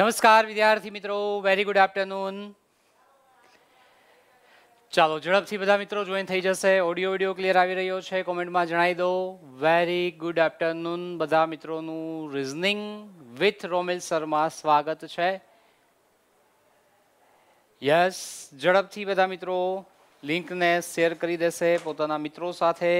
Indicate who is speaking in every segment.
Speaker 1: નમસ્કાર વિદ્યાર્થી મિત્રો વેરી ગુડ આફ્ટરનૂન ચાલો ઝડપથી બધા મિત્રો જોઈન થઈ જશે ઓડિયો વિડિયો ક્લિયર આવી રહ્યો છે કોમેન્ટમાં જણાવી દો વેરી ગુડ આફ્ટરનૂન બધા મિત્રોનું રિઝનિંગ વિથ રોમિલ શર્મા સ્વાગત છે યસ ઝડપથી બધા મિત્રો લિંકને શેર કરી દેશે પોતાના મિત્રો સાથે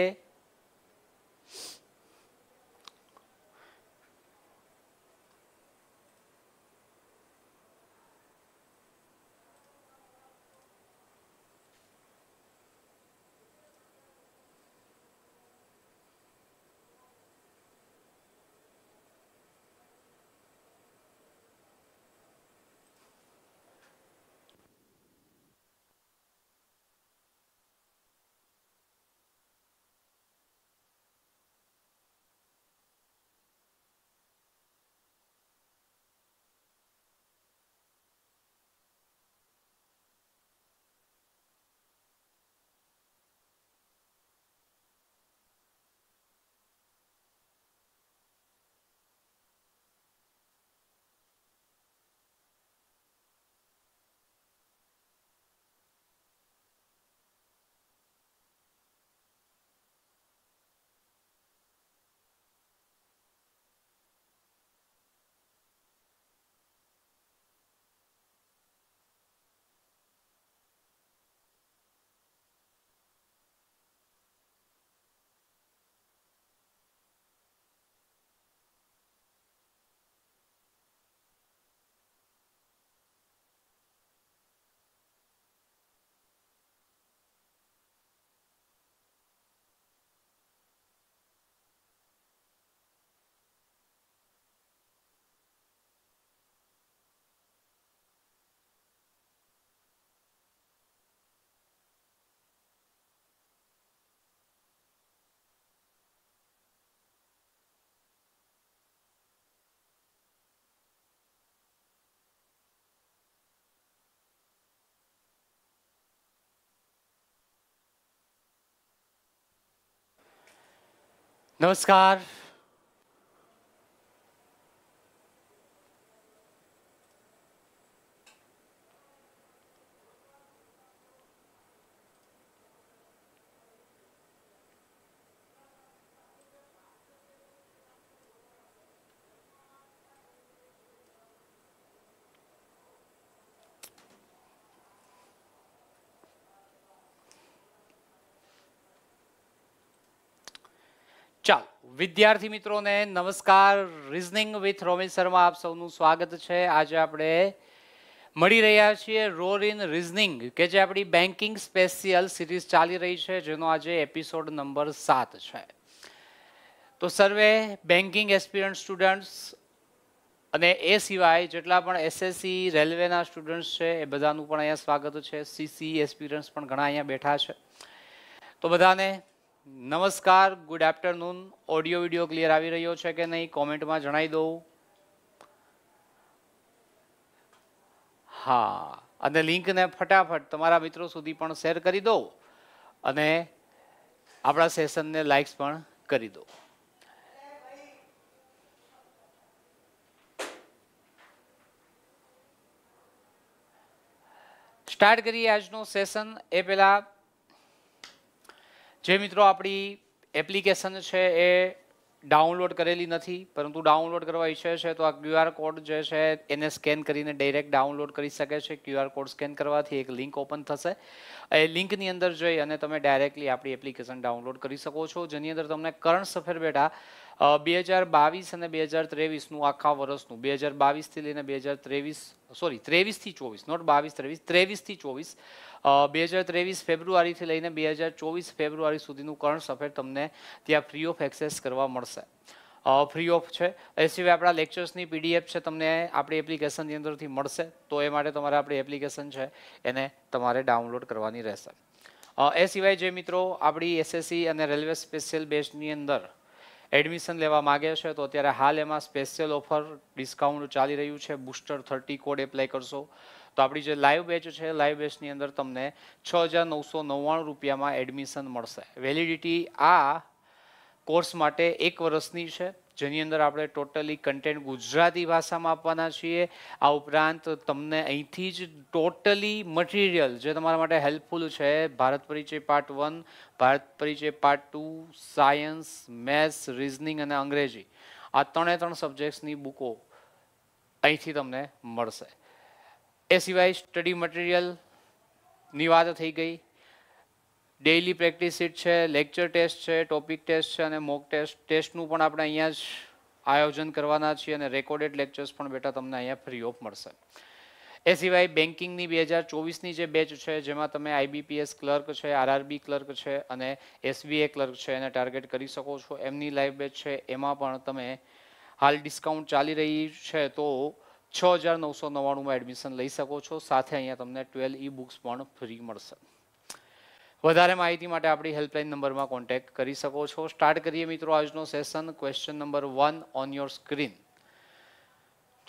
Speaker 1: નમસ્કાર વિદ્યાર્થી મિત્રોને નમસ્કાર રિઝનિંગ વિથ રોમિન શર્મા આપ સૌનું સ્વાગત છે આજે આપણે મળી રહ્યા છીએ રોર ઇન રિઝનિંગ કે જે આપણી બેન્કિંગ સ્પેશિયલ સિરીઝ ચાલી રહી છે જેનો આજે એપિસોડ નંબર સાત છે તો સર્વે બેન્કિંગ એક્સપિરિયન્સ સ્ટુડન્ટ્સ અને એ સિવાય જેટલા પણ એસએસસી રેલવેના સ્ટુડન્ટ્સ છે એ બધાનું પણ અહીંયા સ્વાગત છે સીસી એક્સપિરિયન્સ પણ ઘણા અહીંયા બેઠા છે તો બધાને નમસ્કાર good afternoon audio video clear આવી રહ્યો છે કે નહીં કોમેન્ટમાં જણાવી દઉં હા અને લિંકને ફટાફટ તમારા મિત્રો સુધી પણ શેર કરી દો અને આપણા સેશનને લાઇક્સ પણ કરી દો સ્ટાર્ટ કરીએ આજનું સેશન એ પહેલાં જે મિત્રો આપણી એપ્લિકેશન છે એ ડાઉનલોડ કરેલી નથી પરંતુ ડાઉનલોડ કરવા ઈચ્છે છે તો આ ક્યુઆર કોડ જે છે એને સ્કેન કરીને ડાયરેક્ટ ડાઉનલોડ કરી શકે છે ક્યુઆર કોડ સ્કેન કરવાથી એક લિંક ઓપન થશે એ લિંકની અંદર જોઈ અને તમે ડાયરેક્ટલી આપણી એપ્લિકેશન ડાઉનલોડ કરી શકો છો જેની અંદર તમને કરંટ સફેર બેઠા બે હજાર બાવીસ અને બે હજાર ત્રેવીસનું આખા વર્ષનું બે હજાર બાવીસથી લઈને બે હજાર ત્રેવીસ સોરી ત્રેવીસથી ચોવીસ નોટ બાવીસ ત્રેવીસ ત્રેવીસથી ચોવીસ બે હજાર ત્રેવીસ ફેબ્રુઆરીથી લઈને બે હજાર ચોવીસ ફેબ્રુઆરી સુધીનું કરંટ સફેર તમને ત્યાં ફ્રી ઓફ એક્સેસ કરવા મળશે ફ્રી ઓફ છે એ સિવાય આપણા લેક્ચર્સની પીડીએફ છે તમને આપણી એપ્લિકેશનની અંદરથી મળશે તો એ માટે તમારે આપણી એપ્લિકેશન છે એને તમારે ડાઉનલોડ કરવાની રહેશે એ સિવાય જે મિત્રો આપણી એસએસસી અને રેલવે સ્પેશિયલ બેચની અંદર એડમિશન લેવા માગે છે તો અત્યારે હાલ એમાં સ્પેશિયલ ઓફર ડિસ્કાઉન્ટ ચાલી રહ્યું છે બુસ્ટર થર્ટી કોડ એપ્લાય કરશો તો આપણી જે લાઈવ બેચ છે લાઈવ બેચની અંદર તમને છ હજાર નવસો નવ્વાણું રૂપિયામાં એડમિશન મળશે વેલિડિટી આ કોર્સ માટે એક વર્ષની છે જેની અંદર આપણે ટોટલી કન્ટેન્ટ ગુજરાતી ભાષામાં આપવાના છીએ આ ઉપરાંત તમને અહીંથી જ ટોટલી મટીરિયલ જે તમારા માટે હેલ્પફુલ છે ભારત પરિચય પાર્ટ વન ભારત પરિચય part two science maths reasoning અને અંગ્રેજી આ ત્રણે ત્રણ સબ્જેક્ટ્સની બુકો અહીંથી તમને મળશે એ સિવાય સ્ટડી મટીરિયલની વાત થઈ ગઈ ડેઇલી પ્રેક્ટિસ શીટ છે લેક્ચર ટેસ્ટ છે ટોપિક ટેસ્ટ છે અને મોક ટેસ્ટ ટેસ્ટનું પણ આપણે અહીંયા જ આયોજન કરવાના છીએ અને રેકોર્ડેડ લેક્ચર્સ પણ બેટા તમને અહીંયા ફ્રી ઓફ મળશે એ સિવાય બેન્કિંગની બે હજાર ચોવીસની જે બેચ છે જેમાં તમે આઈબીપીએસ ક્લર્ક છે આરઆરબી ક્લર્ક છે અને એસબીએ ક્લર્ક છે એને ટાર્ગેટ કરી શકો છો એમની લાઈવ બેચ છે એમાં પણ તમે હાલ ડિસ્કાઉન્ટ ચાલી રહી છે તો છ હજાર નવસો નવ્વાણુંમાં એડમિશન લઈ શકો છો સાથે અહીંયા તમને ટ્વેલ્વ ઈ બુક્સ પણ ફ્રી મળશે વધારે માહિતી માટે આપણી હેલ્પલાઇન નંબરમાં કોન્ટેક્ટ કરી શકો છો સ્ટાર્ટ કરીએ મિત્રો આજનો session question number one on your screen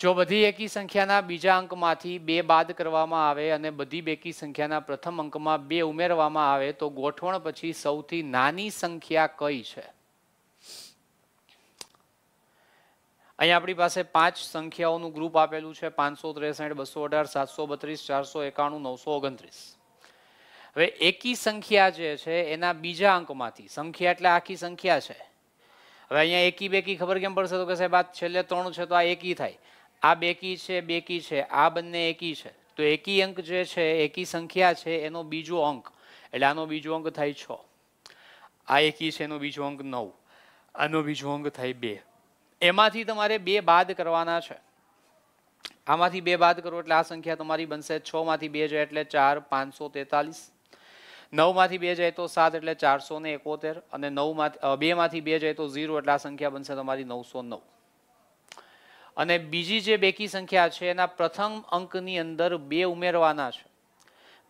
Speaker 1: જો બધી એકી સંખ્યાના બીજા અંકમાંથી બે બાદ કરવામાં આવે અને બધી બેકી સંખ્યાના પ્રથમ અંકમાં બે ઉમેરવામાં આવે તો ગોઠવણ પછી સૌથી નાની સંખ્યા કઈ છે અહીંયા આપણી પાસે પાંચ સંખ્યાઓનું ગ્રુપ આપેલું છે પાંચસો ત્રેસઠ બસો અઢાર સાતસો બત્રીસ ચારસો એકાણું નવસો ઓગણત્રીસ હવે એકી સંખ્યા જે છે એના બીજા અંકમાંથી સંખ્યા એટલે આખી સંખ્યા છે હવે અહીંયા એકી બેકી ખબર કેમ પડશે તો કે સાહેબ આ છેલ્લે ત્રણ છે તો આ એકી થાય આ બેકી છે બેકી છે આ બંને એકી છે તો એકી અંક જે છે એકી સંખ્યા છે એનો બીજો અંક એટલે આનો બીજો અંક થાય છ આ એકી છે એનો બીજો અંક નવ આનો બીજો અંક થાય બે એમાંથી તમારે બે બાદ કરવાના છે આમાંથી બે બાદ કરો એટલે આ સંખ્યા તમારી બનશે છ માંથી બે જાય એટલે ચાર પાંચસો તેતાલીસ નવમાંથી બે જાય તો સાત એટલે ચારસો ને એકોતેર અને નવમાંથી બેમાંથી બે જાય તો ઝીરો એટલે આ સંખ્યા બનશે તમારી નવસો નવ અને બીજી જે બેકી સંખ્યા છે એના પ્રથમ અંકની અંદર બે ઉમેરવાના છે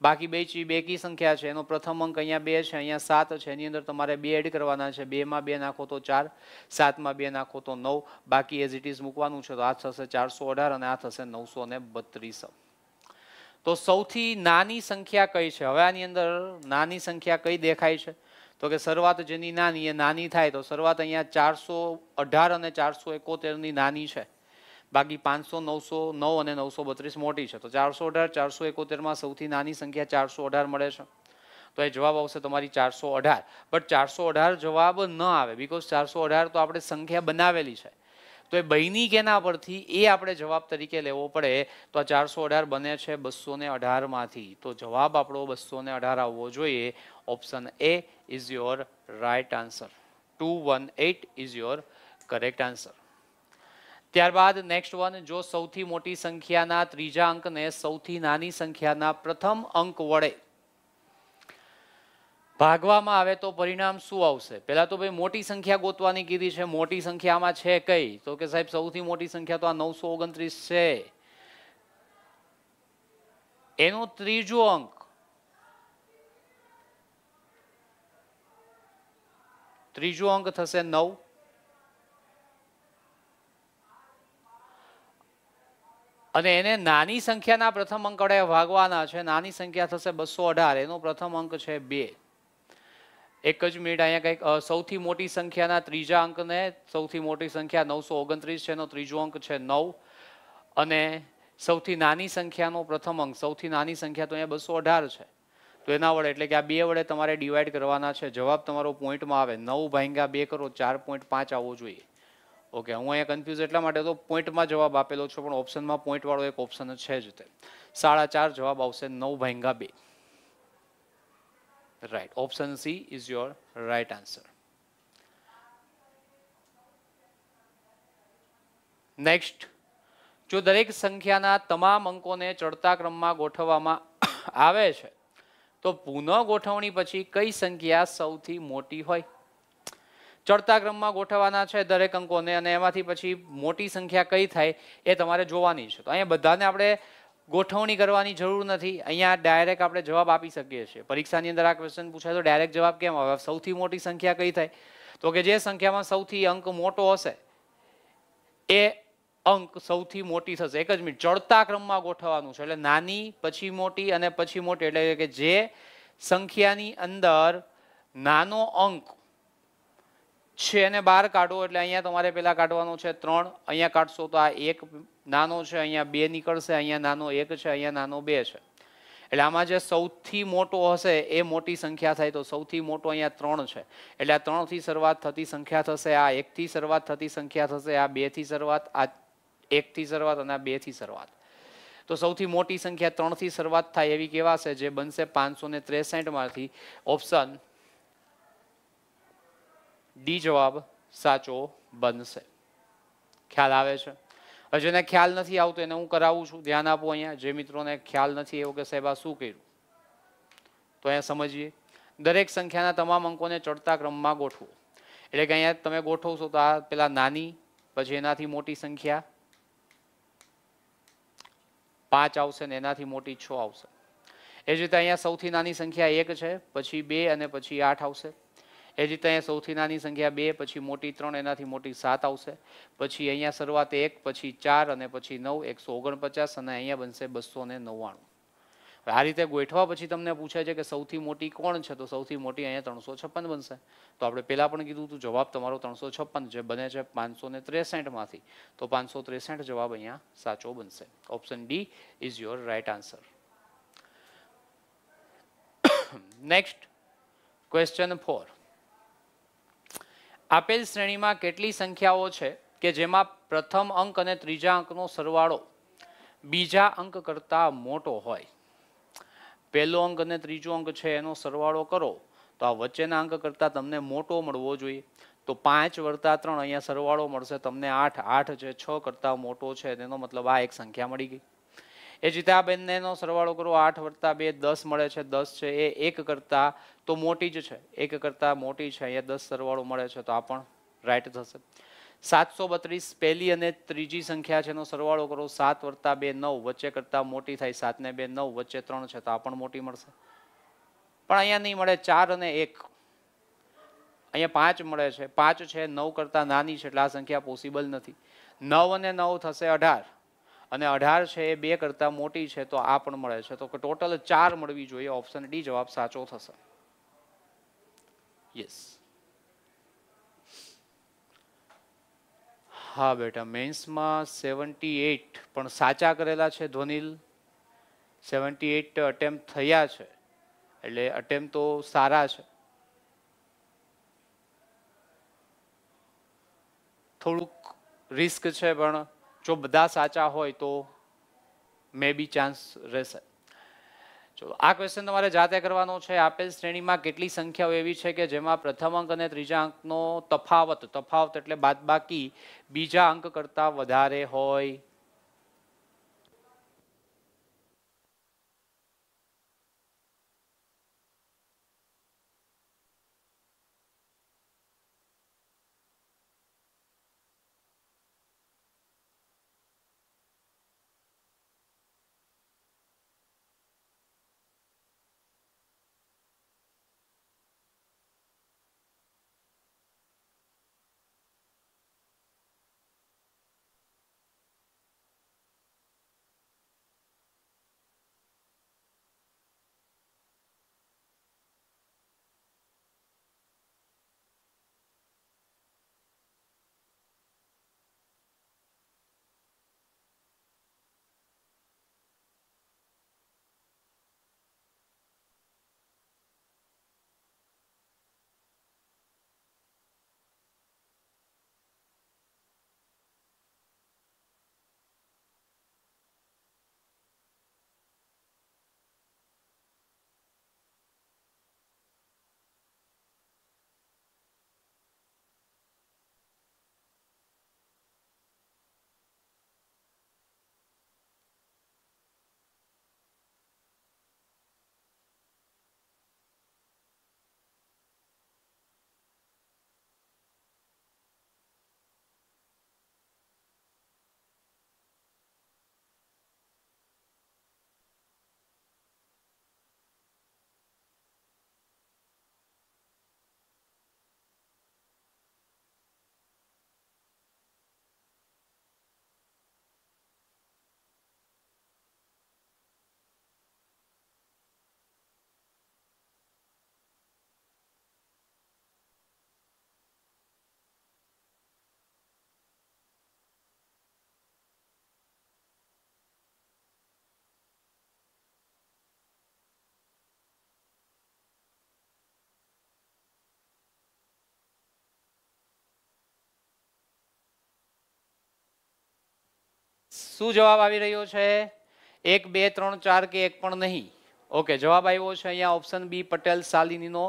Speaker 1: બાકી બે ચી બેકી સંખ્યા છે એનો પ્રથમ અંક અહીંયા બે છે અહીંયા સાત છે એની અંદર તમારે બે એડ કરવાના છે બેમાં બે નાખો તો ચાર સાતમાં બે નાખો તો નવ બાકી એઝ ઇટ ઇઝ મૂકવાનું છે તો આ થશે ચારસો અઢાર અને આ થશે નવસો ને બત્રીસ તો સૌથી નાની સંખ્યા કઈ છે હવે આની અંદર નાની સંખ્યા કઈ દેખાય છે તો કે શરૂઆત જેની નાની એ નાની થાય તો શરૂઆત અહીંયા ચારસો અઢાર અને ચારસો એકોતેરની નાની છે બાકી પાંચસો નવસો નવ અને નવસો બત્રીસ મોટી છે તો ચારસો અઢાર ચારસો એકોતેરમાં સૌથી નાની સંખ્યા ચારસો અઢાર મળે છે તો એ જવાબ આવશે તમારી ચારસો અઢાર બટ ચારસો અઢાર જવાબ ન આવે બિકોઝ ચારસો અઢાર તો આપણે સંખ્યા બનાવેલી છે તો એ બૈની કેના પરથી એ આપણે જવાબ તરીકે લેવો પડે તો આ ચારસો અઢાર બને છે બસો ને અઢારમાંથી તો જવાબ આપણો બસો ને અઢાર આવવો જોઈએ option A is your right answer two one eight is your correct answer ત્યારબાદ નેક્સ્ટ વન જો સૌથી મોટી સંખ્યાના ત્રીજા અંકને સૌથી નાની સંખ્યાના પ્રથમ અંક વડે ભાગવામાં આવે તો પરિણામ શું આવશે પહેલાં તો ભાઈ મોટી સંખ્યા ગોતવાની કીધી છે મોટી સંખ્યામાં છે કઈ તો કે સાહેબ સૌથી મોટી સંખ્યા તો આ નવસો ઓગણત્રીસ છે એનો ત્રીજો અંક ત્રીજો અંક થશે નવ અને એને નાની સંખ્યાના પ્રથમ અંક વડે ભાગવાના છે નાની સંખ્યા થશે બસો અઢાર એનો પ્રથમ અંક છે બે એક જ મિનિટ અહીંયા કંઈક સૌથી મોટી સંખ્યાના ત્રીજા અંકને સૌથી મોટી સંખ્યા નવસો ઓગણત્રીસ છે એનો ત્રીજો અંક છે નવ અને સૌથી નાની સંખ્યાનો પ્રથમ અંક સૌથી નાની સંખ્યા તો અહીંયા બસો અઢાર છે તો એના વડે એટલે કે આ બે વડે તમારે ડિવાઈડ કરવાના છે જવાબ તમારો પોઈન્ટમાં આવે નવ ભાંગ્યા બે કરો ચાર પોઈન્ટ પાંચ આવવો જોઈએ ઓકે હું અહીંયા કન્ફ્યુઝ એટલા માટે તો પોઈન્ટમાં જવાબ આપેલો છું પણ ઓપ્શનમાં પોઈન્ટવાળો એક ઓપ્શન છે જ તે સાડા ચાર જવાબ આવશે નવ ભાંગ્યા બે right. Option C is your right answer. Next જો દરેક સંખ્યાના તમામ અંકોને ચડતા ક્રમમાં ગોઠવવામાં આવે છે તો પુનઃ ગોઠવણી પછી કઈ સંખ્યા સૌથી મોટી હોય ચડતા ક્રમમાં ગોઠવવાના છે દરેક અંકોને અને એમાંથી પછી મોટી સંખ્યા કઈ થાય એ તમારે જોવાની છે તો અહીંયા બધાને આપણે ગોઠવણી કરવાની જરૂર નથી અહીંયા ડાયરેક્ટ આપણે જવાબ આપી શકીએ છીએ પરીક્ષાની અંદર આ ક્વેશ્ચન પૂછાય તો ડાયરેક્ટ જવાબ કેમ આવે સૌથી મોટી સંખ્યા કઈ થાય તો કે જે સંખ્યામાં સૌથી અંક મોટો હશે એ અંક સૌથી મોટી થશે એક જ મિનિટ ચડતા ક્રમમાં ગોઠવવાનું છે એટલે નાની પછી મોટી અને પછી મોટી એટલે કે જે સંખ્યાની અંદર નાનો અંક છે ને બહાર કાઢો એટલે અહીંયા તમારે પહેલાં કાઢવાનું છે ત્રણ અહીંયા કાઢશો તો આ એક નાનો છે અહીંયા બે નીકળશે અહીંયા નાનો એક છે અહીંયા નાનો બે છે એટલે આમાં જે સૌથી મોટો હશે એ મોટી સંખ્યા થાય તો સૌથી મોટો અહીંયા ત્રણ છે એટલે આ ત્રણથી શરૂઆત થતી સંખ્યા થશે આ એકથી શરૂઆત થતી સંખ્યા થશે આ બેથી શરૂઆત આ એકથી શરૂઆત અને આ બેથી શરૂઆત તો સૌથી મોટી સંખ્યા ત્રણથી શરૂઆત થાય એવી કેવા છે જે બનશે પાંચસો ને ત્રેસઠમાંથી ઓપ્શન ડી જવાબ સાચો બનશે ખ્યાલ આવે છે હવે જેને ખ્યાલ નથી આવતો એને હું કરાવું છું ધ્યાન આપો અહીંયા જે મિત્રોને ખ્યાલ નથી એવો કે સાહેબ આ શું કર્યું તો અહીંયા સમજીએ દરેક સંખ્યાના તમામ અંકોને ચડતા ક્રમમાં ગોઠવો એટલે કે અહીંયા તમે ગોઠવશો તો આ પેલા નાની પછી એનાથી મોટી સંખ્યા પાંચ આવશે ને એનાથી મોટી છ આવશે એ જ રીતે અહીંયા સૌથી નાની સંખ્યા એક છે પછી બે અને પછી આઠ આવશે એ જ રીતે અહીંયા સૌથી નાની સંખ્યા બે પછી મોટી ત્રણ એનાથી મોટી સાત આવશે પછી અહીંયા શરૂઆત એક પછી ચાર અને પછી નવ એકસો ઓગણપચાસ અને અહીંયા બનશે બસો ને નવ્વાણું આ રીતે ગોઠવા પછી તમને પૂછે છે કે સૌથી મોટી કોણ છે તો સૌથી મોટી અહીંયા ત્રણસો છપ્પન બનશે તો આપણે પહેલાં પણ કીધું હતું જવાબ તમારો ત્રણસો છપ્પન જે બને છે પાંચસો ને ત્રેસઠમાંથી તો પાંચસો ત્રેસઠ જવાબ અહીંયા સાચો બનશે option D is your right answer next question four આપેલ શ્રેણીમાં કેટલી સંખ્યાઓ છે કે જેમાં પ્રથમ અંક અને ત્રીજા અંકનો સરવાળો બીજા અંક કરતાં મોટો હોય પહેલો અંક અને ત્રીજો અંક છે એનો સરવાળો કરો તો આ વચ્ચેના અંક કરતાં તમને મોટો મળવો જોઈએ તો પાંચ વર્તા ત્રણ અહીંયા સરવાળો મળશે તમને આઠ આઠ જે છ કરતાં મોટો છે તેનો મતલબ આ એક સંખ્યા મળી ગઈ એ જીતા આ બંનેનો સરવાળો કરો આઠ વર્તા બે દસ મળે છે દસ છે એ એક કરતાં તો મોટી જ છે એક કરતાં મોટી છે અહીંયા દસ સરવાળો મળે છે તો આ પણ રાઈટ થશે સાતસો બત્રીસ પહેલી અને ત્રીજી સંખ્યા છે એનો સરવાળો કરો સાત વર્તા બે નવ વચ્ચે કરતાં મોટી થાય સાતને બે નવ વચ્ચે ત્રણ છે તો આ પણ મોટી મળશે પણ અહીંયા નહીં મળે ચાર અને એક અહીંયા પાંચ મળે છે પાંચ છે નવ કરતાં નાની છે એટલે આ સંખ્યા પોસિબલ નથી નવ અને નવ થશે અઢાર અને અઢાર છે એ બે કરતાં મોટી છે તો આ પણ મળે છે તો ટોટલ ચાર મળવી જોઈએ ઓપ્શન ડી જવાબ સાચો થશે યસ હા બેટા મેન્સમાં સેવન્ટી એઇટ પણ સાચા કરેલા છે ધ્વનિલ સેવન્ટી એઇટ અટેમ્પ થયા છે એટલે અટેમ્પ તો સારા છે થોડુંક રિસ્ક છે પણ જો બધા સાચા હોય તો મે બી ચાન્સ રહેશે ચલો આ ક્વેશ્ચન તમારે જાતે કરવાનો છે આપેલ શ્રેણીમાં કેટલી સંખ્યાઓ એવી છે કે જેમાં પ્રથમ અંક અને ત્રીજા અંકનો તફાવત તફાવત એટલે બાદબાકી બીજા અંક કરતાં વધારે હોય શું જવાબ આવી રહ્યો છે એક બે ત્રણ ચાર કે એક પણ નહીં ઓકે જવાબ આવ્યો છે અહીંયા ઓપ્શન બી પટેલ શાલિનીનો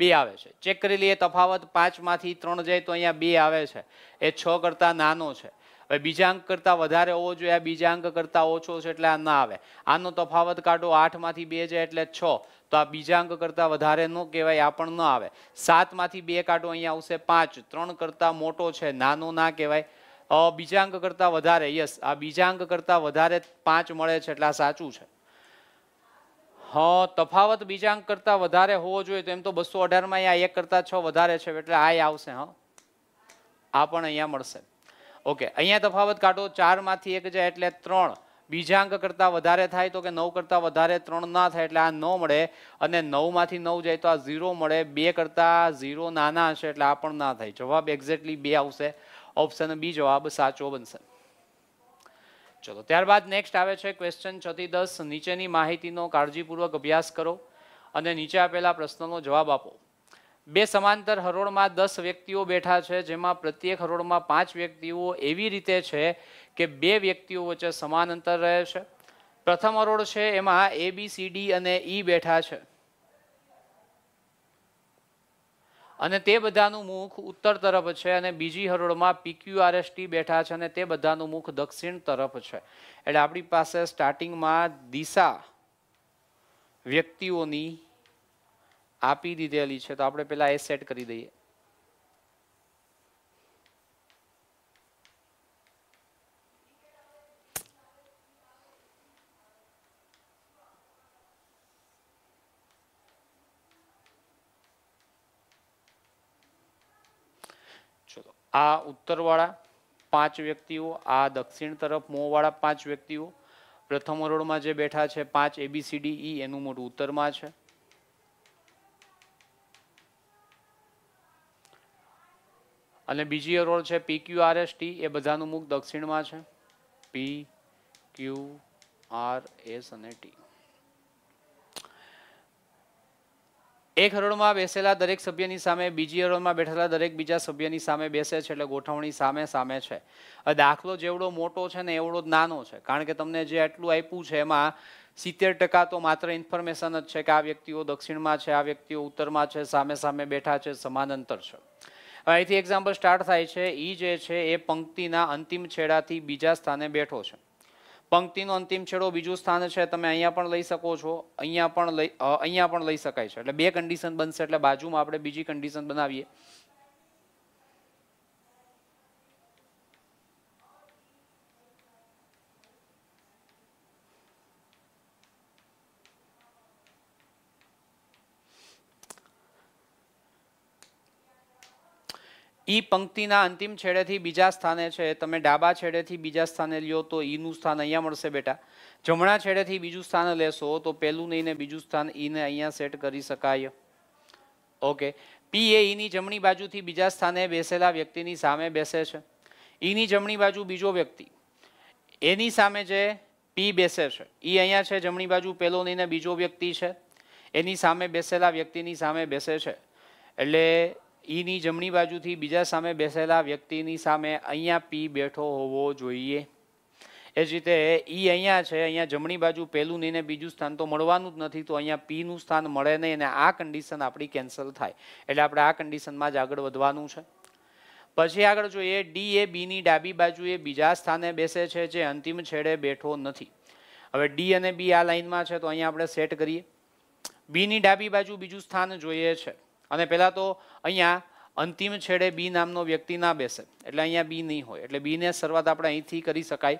Speaker 1: બે આવે છે ચેક કરી લઈએ તફાવત પાંચમાંથી ત્રણ જાય તો અહીંયા બે આવે છે એ છ કરતાં નાનો છે હવે બીજા અંક કરતાં વધારે હોવો જોઈએ આ બીજા અંક કરતાં ઓછો છે એટલે આ ના આવે આનો તફાવત કાઢો આઠમાંથી બે જાય એટલે છ તો આ બીજા અંક કરતાં વધારે ન કહેવાય આ પણ ન આવે સાતમાંથી બે કાઢો અહીંયા આવશે પાંચ ત્રણ કરતાં મોટો છે નાનો ના કહેવાય બીજા અંક કરતાં વધારે યસ આ બીજા અંક કરતાં વધારે પાંચ મળે છે એટલે આ સાચું છે હા તફાવત બીજા અંક કરતાં વધારે હોવો જોઈએ તો એમ તો બસો અઢારમાં અહીંયા એક કરતાં છ વધારે છે એટલે આ આવશે હા આ પણ અહીંયા મળશે ઓકે અહીંયા તફાવત કાઢો ચારમાંથી એક જાય એટલે ત્રણ બીજા અંક કરતાં વધારે થાય તો કે નવ કરતાં વધારે ત્રણ ના થાય એટલે આ ન મળે અને નવમાંથી નવ જાય તો આ ઝીરો મળે બે કરતાં ઝીરો નાના હશે એટલે આ પણ ના થાય જવાબ એક્ઝેક્ટલી બે આવશે ઓપ્શન બી જવાબ સાચો બનશે ચલો ત્યારબાદ નેક્સ્ટ આવે છે ક્વેશ્ચન છ થી દસ નીચેની માહિતીનો કાળજીપૂર્વક અભ્યાસ કરો અને નીચે આપેલા પ્રશ્નનો જવાબ આપો બે સમાંતર હરોળમાં દસ વ્યક્તિઓ બેઠા છે જેમાં પ્રત્યેક હરોળમાં પાંચ વ્યક્તિઓ એવી રીતે છે કે બે વ્યક્તિઓ વચ્ચે સમાન અંતર રહે છે પ્રથમ હરોળ છે એમાં એ બી સી ડી અને ઈ e બેઠા છે અને તે બધાનું મુખ ઉત્તર તરફ છે અને બીજી હરોળમાં પીક્યુઆરએસટી બેઠા છે અને તે બધાનું મુખ દક્ષિણ તરફ છે એટલે આપણી પાસે સ્ટાર્ટિંગમાં દિશા વ્યક્તિઓની આપી દીધેલી છે તો આપણે પહેલાં એ સેટ કરી દઈએ આ ઉત્તરવાળા પાંચ વ્યક્તિઓ આ દક્ષિણ તરફ મોંવાળા પાંચ વ્યક્તિઓ પ્રથમ હરોળમાં જે બેઠા છે પાંચ એબીસીડી ઈ e, એનું મોઢું ઉત્તરમાં છે અને બીજી હરોળ છે P Q R S T એ બધાનું મુખ દક્ષિણમાં છે પી ક્યુ આર એસ અને ટી એક હરોળમાં બેસેલા દરેક સભ્યની સામે બીજી હરોળમાં બેઠેલા દરેક બીજા સભ્યની સામે બેસે છે એટલે ગોઠવણી સામે સામે છે દાખલો જેવડો મોટો છે ને એવડો જ નાનો છે કારણ કે તમને જે આટલું આપ્યું છે એમાં સિત્તેર ટકા તો માત્ર ઇન્ફોર્મેશન જ છે કે આ વ્યક્તિઓ દક્ષિણમાં છે આ વ્યક્તિઓ ઉત્તરમાં છે સામે સામે બેઠા છે સમાન અંતર છે અહીંથી એક્ઝામ્પલ સ્ટાર્ટ થાય છે એ જે છે એ પંક્તિના અંતિમ છેડાથી બીજા સ્થાને બેઠો છે પંક્તિનો અંતિમ છેડો બીજું સ્થાન છે તમે અહીંયા પણ લઈ શકો છો અહીંયા પણ લઈ અહીંયા પણ લઈ શકાય છે એટલે બે કન્ડિશન બનશે એટલે બાજુમાં આપણે બીજી કન્ડિશન બનાવીએ ઈ પંક્તિના અંતિમ છેડેથી બીજા સ્થાને છે તમે ડાબા છેડેથી બીજા સ્થાને લ્યો તો ઈનું સ્થાન અહીંયા મળશે બેટા જમણા છેડેથી બીજું સ્થાન લેશો તો પહેલું નહીં ને બીજું સ્થાન ઈને અહીંયા સેટ કરી શકાય ઓકે પી એ ઈની જમણી બાજુથી બીજા સ્થાને બેસેલા વ્યક્તિની સામે બેસે છે ઈની જમણી બાજુ બીજો વ્યક્તિ એની સામે જે પી બેસે છે ઈ અહીંયા છે જમણી બાજુ પહેલો નહીં ને બીજો વ્યક્તિ છે એની સામે બેસેલા વ્યક્તિની સામે બેસે છે એટલે ઈની જમણી બાજુથી બીજા સામે બેસેલા વ્યક્તિની સામે અહીંયા પી બેઠો હોવો જોઈએ એ જ રીતે ઈ અહીંયા છે અહીંયા જમણી બાજુ પહેલું નહીં ને બીજું સ્થાન તો મળવાનું જ નથી તો અહીંયા પીનું સ્થાન મળે નહીં અને આ કન્ડિશન આપણી કેન્સલ થાય એટલે આપણે આ કન્ડિશનમાં જ આગળ વધવાનું છે પછી આગળ જોઈએ ડી એ બીની ડાબી બાજુએ બીજા સ્થાને બેસે છે જે અંતિમ છેડે બેઠો નથી હવે ડી અને બી આ લાઇનમાં છે તો અહીંયા આપણે સેટ કરીએ બીની ડાબી બાજુ બીજું સ્થાન જોઈએ છે અને પહેલાં તો અહીંયા અંતિમ છેડે બી નામનો વ્યક્તિ ના બેસે એટલે અહીંયા બી નહીં હોય એટલે બીને શરૂઆત આપણે અહીંથી કરી શકાય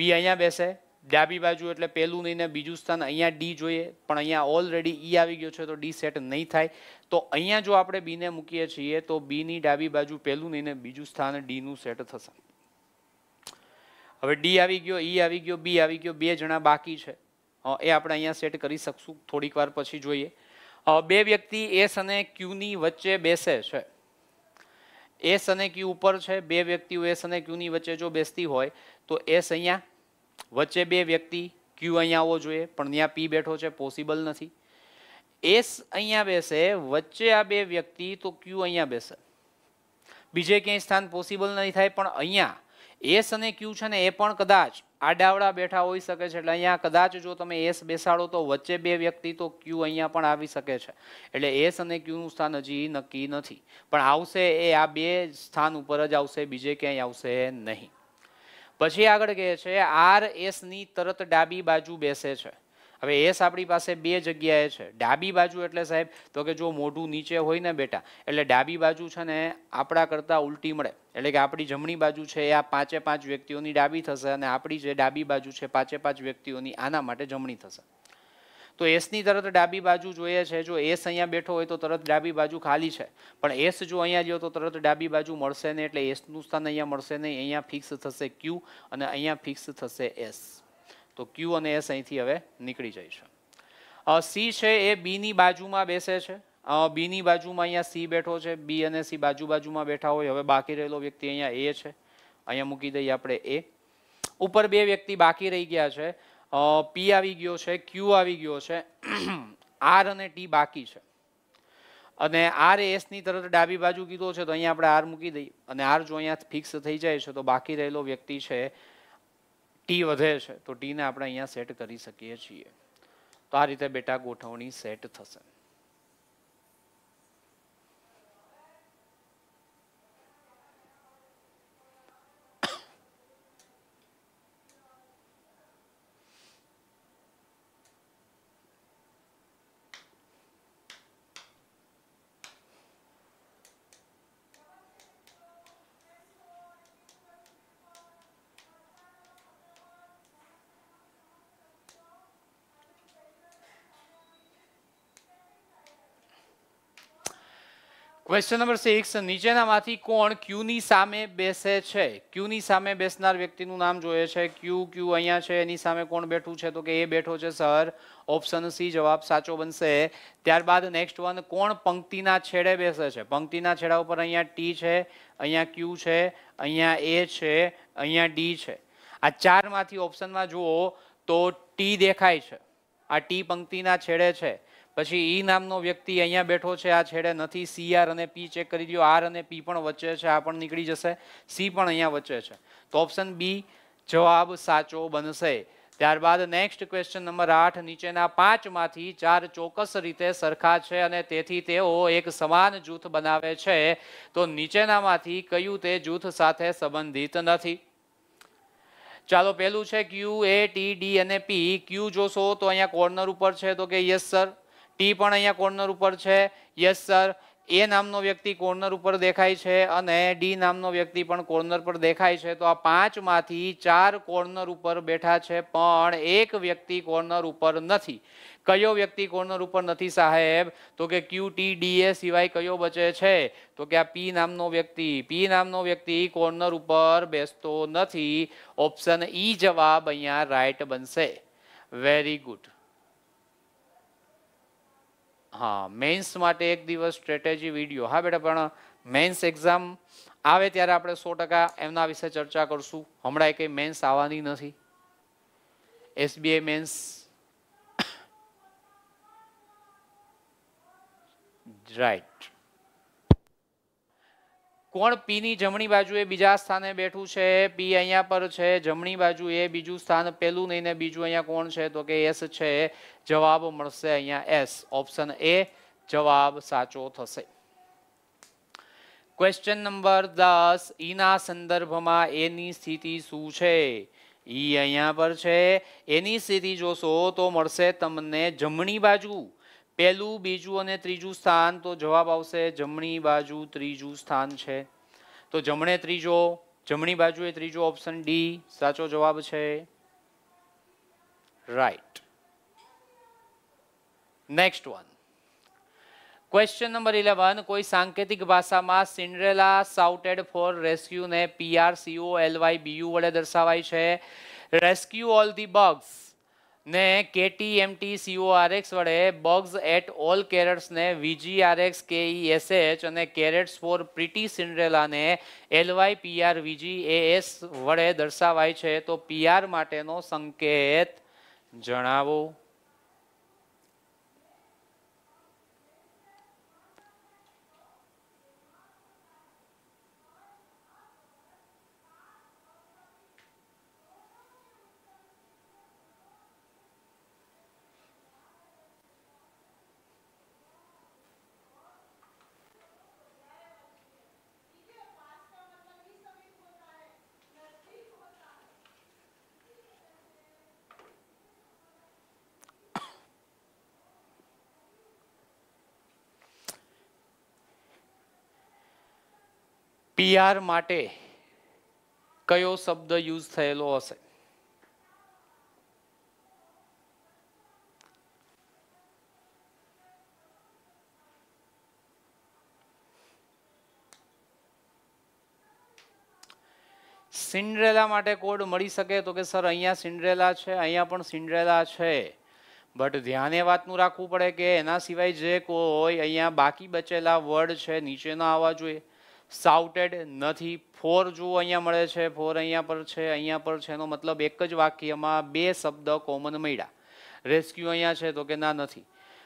Speaker 1: બી અહીંયા બેસે ડાબી બાજુ એટલે પહેલું નહીં ને બીજું સ્થાન અહીંયા ડી જોઈએ પણ અહીંયા ઓલરેડી ઈ આવી ગયો છે તો ડી સેટ નહીં થાય તો અહીંયા જો આપણે બીને મૂકીએ છીએ તો બીની ડાબી બાજુ પહેલું નહીં ને બીજું સ્થાન ડીનું સેટ થશે હવે ડી આવી ગયો ઈ આવી ગયો બી આવી ગયો બે જણા બાકી છે એ આપણે અહીંયા સેટ કરી શકશું થોડીક વાર પછી જોઈએ બે વ્યક્તિ એસ અને ક્યુની વચ્ચે બેસે છે એસ અને ક્યુ ઉપર છે બે વ્યક્તિઓ એસ અને ક્યુની વચ્ચે જો બેસતી હોય તો એસ અહીંયા વચ્ચે બે વ્યક્તિ ક્યુ અહીંયા આવવો જોઈએ પણ ત્યાં પી બેઠો છે પોસિબલ નથી એસ અહીંયા બેસે વચ્ચે આ બે વ્યક્તિ તો ક્યુ અહીંયા બેસે બીજે ક્યાંય સ્થાન પોસિબલ નહીં થાય પણ અહીંયા એસ અને ક્યુ છે ને એ પણ કદાચ આડાવડા બેઠા હોઈ શકે છે એટલે અહીંયા કદાચ જો તમે એસ બેસાડો તો વચ્ચે બે વ્યક્તિ તો ક્યુ અહીંયા પણ આવી શકે છે એટલે એસ અને ક્યુનું સ્થાન હજી નક્કી નથી પણ આવશે એ આ બે સ્થાન ઉપર જ આવશે બીજે ક્યાંય આવશે નહીં પછી આગળ કહે છે આર એસની તરત ડાબી બાજુ બેસે છે હવે એસ આપણી પાસે બે જગ્યાએ છે ડાબી બાજુ એટલે સાહેબ તો કે જો મોઢું નીચે હોય ને બેટા એટલે ડાબી બાજુ છે ને આપણા કરતાં ઉલટી મળે એટલે કે આપણી જમણી બાજુ છે એ આ પાંચે પાંચ વ્યક્તિઓની ડાબી થશે અને આપણી જે ડાબી બાજુ છે પાંચે પાંચ વ્યક્તિઓની આના માટે જમણી થશે તો એસની તરત ડાબી બાજુ જોઈએ છે જો એસ અહીંયા બેઠો હોય તો તરત ડાબી બાજુ ખાલી છે પણ એસ જો અહીંયા ગયો તો તરત ડાબી બાજુ મળશે નહીં એટલે એસનું સ્થાન અહીંયા મળશે નહીં અહીંયા ફિક્સ થશે ક્યુ અને અહીંયા ફિક્સ થશે એસ તો ક્યુ અને એસ અહીંથી હવે નીકળી જાય છે સી છે એ બીની બાજુમાં બેસે છે બીની બાજુમાં અહીંયા સી બેઠો છે બી અને સી બાજુ બાજુમાં બેઠા હોય હવે બાકી રહેલો વ્યક્તિ અહીંયા એ છે અહીંયા મૂકી દઈએ આપણે એ ઉપર બે વ્યક્તિ બાકી રહી ગયા છે પી આવી ગયો છે ક્યુ આવી ગયો છે આર અને ટી બાકી છે અને આર એસની તરત ડાબી બાજુ કીધો છે તો અહીંયા આપણે આર મૂકી દઈએ અને આર જો અહીંયા ફિક્સ થઈ જાય છે તો બાકી રહેલો વ્યક્તિ છે ટી વધે છે તો ટીને આપણે અહીંયા સેટ કરી શકીએ છીએ તો આ રીતે બેટા ગોઠવણી સેટ થશે ક્વેશ્ચન નંબર સિક્સ નીચેનામાંથી કોણ ક્યુની સામે બેસે છે ક્યુની સામે બેસનાર વ્યક્તિનું નામ જોઈએ છે ક્યુ ક્યુ અહીંયા છે એની સામે કોણ બેઠું છે તો કે એ બેઠો છે સર ઓપ્શન સી જવાબ સાચો બનશે ત્યારબાદ નેક્સ્ટ વન કોણ પંક્તિના છેડે બેસે છે પંક્તિના છેડા ઉપર અહીંયા ટી છે અહીંયા ક્યુ છે અહીંયા એ છે અહીંયા ડી છે આ ચારમાંથી ઓપ્શનમાં જુઓ તો ટી દેખાય છે આ ટી પંક્તિના છેડે છે પછી ઈ નામનો વ્યક્તિ અહીંયા બેઠો છે આ છેડે નથી સી આર અને પી ચેક કરી દો આર અને પી પણ વચ્ચે છે આ પણ નીકળી જશે સી પણ અહીંયા વચ્ચે છે તો ઓપ્શન બી જવાબ સાચો બનશે ત્યારબાદ નેક્સ્ટ ક્વેશ્ચન નંબર આઠ નીચેના પાંચમાંથી ચાર ચોક્કસ રીતે સરખા છે અને તેથી તેઓ એક સમાન જૂથ બનાવે છે તો નીચેનામાંથી કયું તે જૂથ સાથે સંબંધિત નથી ચાલો પેલું છે ક્યુ એ ટી ડી અને પી ક્યુ જોશો તો અહીંયા કોર્નર ઉપર છે તો કે યસ સર ટી પણ અહીંયા કોર્નર ઉપર છે યસ સર એ નામનો વ્યક્તિ કોર્નર ઉપર દેખાય છે અને ડી નામનો વ્યક્તિ પણ કોર્નર પર દેખાય છે તો આ પાંચમાંથી ચાર કોર્નર ઉપર બેઠા છે પણ એક વ્યક્તિ કોર્નર ઉપર નથી કયો વ્યક્તિ કોર્નર ઉપર નથી સાહેબ તો કે ક્યુ ટી ડી એ સિવાય કયો બચે છે તો કે આ પી નામનો વ્યક્તિ પી નામનો વ્યક્તિ કોર્નર ઉપર બેસતો નથી ઓપ્શન ઈ e જવાબ અહીંયા રાઈટ બનશે વેરી ગુડ હા મેન્સ માટે એક દિવસ સ્ટ્રેટેજી વિડીયો હા બેટા પણ મેન્સ એક્ઝામ આવે ત્યારે આપણે સો ટકા એમના વિશે ચર્ચા કરશું હમણાં એ કંઈ મેન્સ આવવાની નથી એસબીઆઈ મેન્સ રાઈટ કોણ પીની જમણી બાજુ એ બીજા સ્થાને બેઠું છે પી અહીંયા પર છે જમણી બાજુ એ બીજું સ્થાન પેલું નહીં ને બીજું અહીંયા કોણ છે તો કે એસ છે જવાબ મળશે અહીંયા એસ ઓપ્શન એ જવાબ સાચો થશે ક્વેશ્ચન નંબર દસ ઈના સંદર્ભમાં એની સ્થિતિ શું છે ઈ e અહીંયા પર છે એની સ્થિતિ જોશો તો મળશે તમને જમણી બાજુ પહેલું બીજું અને ત્રીજું સ્થાન તો જવાબ આવશે જમણી બાજુ ત્રીજું સ્થાન છે તો જમણે ત્રીજો જમણી બાજુ એ ત્રીજો ઓપ્શન ડી સાચો જવાબ છે right next one question number eleven કોઈ સાંકેતિક ભાષામાં સિન્ડ્રેલા સાઉટેડ ફોર રેસ્ક્યુને પીઆર સીઓ એલવાય બીયુ વડે દર્શાવાય છે રેસ્ક્યુ ઓલ ધી બગ્સ ને કેટી એમટી સીઓઆરએક્સ વડે બગ્સ એટ ઓલ કેરેટ્સને વીજીઆરએક્સ કેઈએસએચ અને કેરેટ્સ ફોર પ્રિટી સિન્ડ્રેલાને એલવાય પીઆર વીજી એએસ વડે દર્શાવાય છે તો પીઆર માટેનો સંકેત જણાવો પીઆર માટે કયો શબ્દ યુઝ થયેલો હશે સિન્ડ્રેલા માટે કોડ મળી શકે તો કે સર અહીંયા સિન્ડ્રેલા છે અહીંયા પણ સિન્ડ્રેલા છે બટ ધ્યાન એ વાતનું રાખવું પડે કે એના સિવાય જે હોય અહીંયા બાકી બચેલા વર્ડ છે નીચેના આવવા જોઈએ સાઉટેડ નથી ફોર જુઓ અહીંયા મળે છે ફોર અહીંયા પર છે અહીંયા પર છે એનો મતલબ એક જ વાક્યમાં બે શબ્દ કોમન મળ્યા રેસ્ક્યુ અહીંયા છે તો કે ના નથી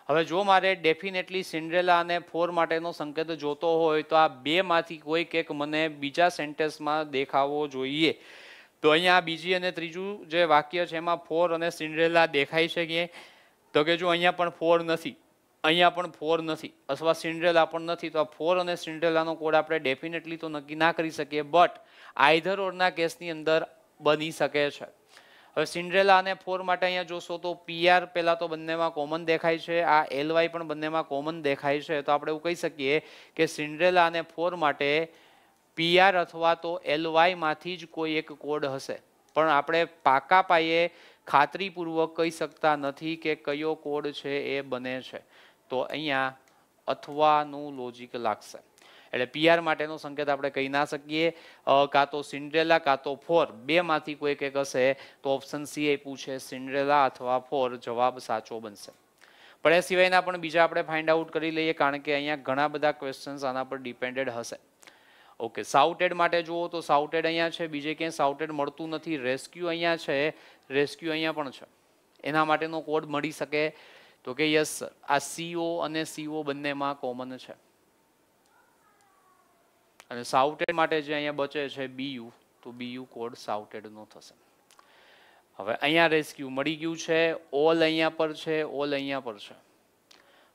Speaker 1: હવે જો મારે ડેફિનેટલી સિન્ડ્રેલા અને ફોર માટેનો સંકેત જોતો હોય તો આ બેમાંથી કોઈક એક મને બીજા સેન્ટેન્સમાં દેખાવો જોઈએ તો અહીંયા બીજી અને ત્રીજું જે વાક્ય છે એમાં ફોર અને સિન્ડ્રેલા દેખાય છે કે તો કે જો અહીંયા પણ ફોર નથી અહીંયા પણ ફોર નથી અથવા સિન્ડ્રેલા પણ નથી તો આ ફોર અને સિન્ડ્રેલાનો કોડ આપણે ડેફિનેટલી તો નક્કી ના કરી શકીએ બટ આઈધર ઓરના કેસની અંદર બની શકે છે હવે સિન્ડ્રેલા અને ફોર માટે અહીંયા જોશો તો પીઆર પહેલાં તો બંનેમાં કોમન દેખાય છે આ એલવાય પણ બંનેમાં કોમન દેખાય છે તો આપણે એવું કહી શકીએ કે સિન્ડ્રેલા અને ફોર માટે પીઆર અથવા તો એલવાયમાંથી જ કોઈ એક કોડ હશે પણ આપણે પાકા પાયે ખાતરીપૂર્વક કહી શકતા નથી કે કયો કોડ છે એ બને છે તો અહીંયા અથવાનું લોજિક લાગશે એટલે પીઆર માટેનો સંકેત આપણે કહી ના શકીએ કાં તો સિન્ડ્રેલા કાં તો ફોર બેમાંથી કોઈક એક હશે તો ઓપ્શન સી આપ્યું છે સિન્ડ્રેલા અથવા ફોર જવાબ સાચો બનશે પણ એ સિવાયના પણ બીજા આપણે ફાઇન્ડ આઉટ કરી લઈએ કારણ કે અહીંયા ઘણા બધા ક્વેશ્ચન્સ આના પર ડિપેન્ડેડ હશે ઓકે સાઉટેડ માટે જુઓ તો સાઉટેડ અહીંયા છે બીજે ક્યાંય સાઉટેડ મળતું નથી રેસ્ક્યુ અહીંયા છે રેસ્ક્યુ અહીંયા પણ છે એના માટેનો કોડ મળી શકે તો કે યસ આ સીઓ અને સીઓ બંનેમાં કોમન છે અને સાઉટેડ માટે જે અહીંયા બચે છે બીયુ તો બીયુ કોડ સાઉટેડનો થશે હવે અહીંયા રેસ્ક્યુ મળી ગયું છે ઓલ અહીંયા પર છે ઓલ અહીંયા પર છે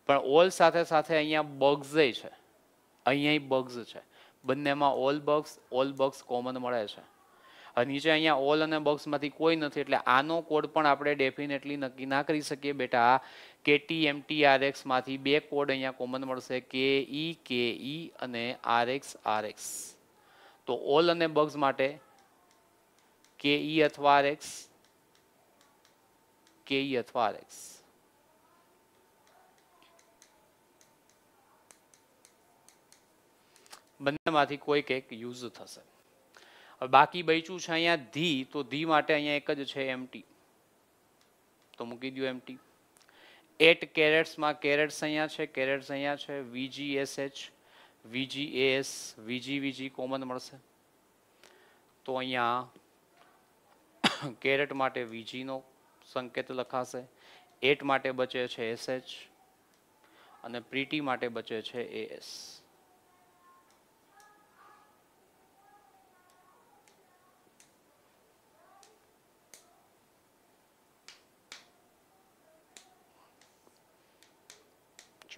Speaker 1: પણ ઓલ સાથે સાથે અહીંયા બગ્સે છે અહીંયા બગ્સ છે બંનેમાં all bugs all bugs common મળે છે નીચે અહીંયા ઓલ અને બોક્સમાંથી કોઈ નથી એટલે આનો કોડ પણ આપણે ડેફિનેટલી નક્કી ના કરી શકીએ બેટા આર કેટીએમટીઆરએક્સમાંથી બે કોડ અહીંયા કોમન મળશે કે ઈ કે ઈ અને આર એક્સ આર એક્સ તો ઓલ અને બગ્સ માટે કે ઈ e અથવા આર એક્સ કે ઈ અથવા આર એક્સ બંનેમાંથી કોઈક એક યુઝ થશે હવે બાકી બચ્યું છે અહીંયા ધી તો ધી માટે અહીંયા એક જ છે એમટી તો મૂકી દો એમટી એટ કેરેટ્સમાં કેરેટ્સ અહીંયા છે કેરેટ્સ અહીંયા છે વીજીએસએચ વીજીએએસ વીજી કોમન મળશે તો અહીંયા કેરેટ માટે વીજીનો સંકેત લખાશે એટ માટે બચે છે એસએચ અને પ્રીટી માટે બચે છે એએસ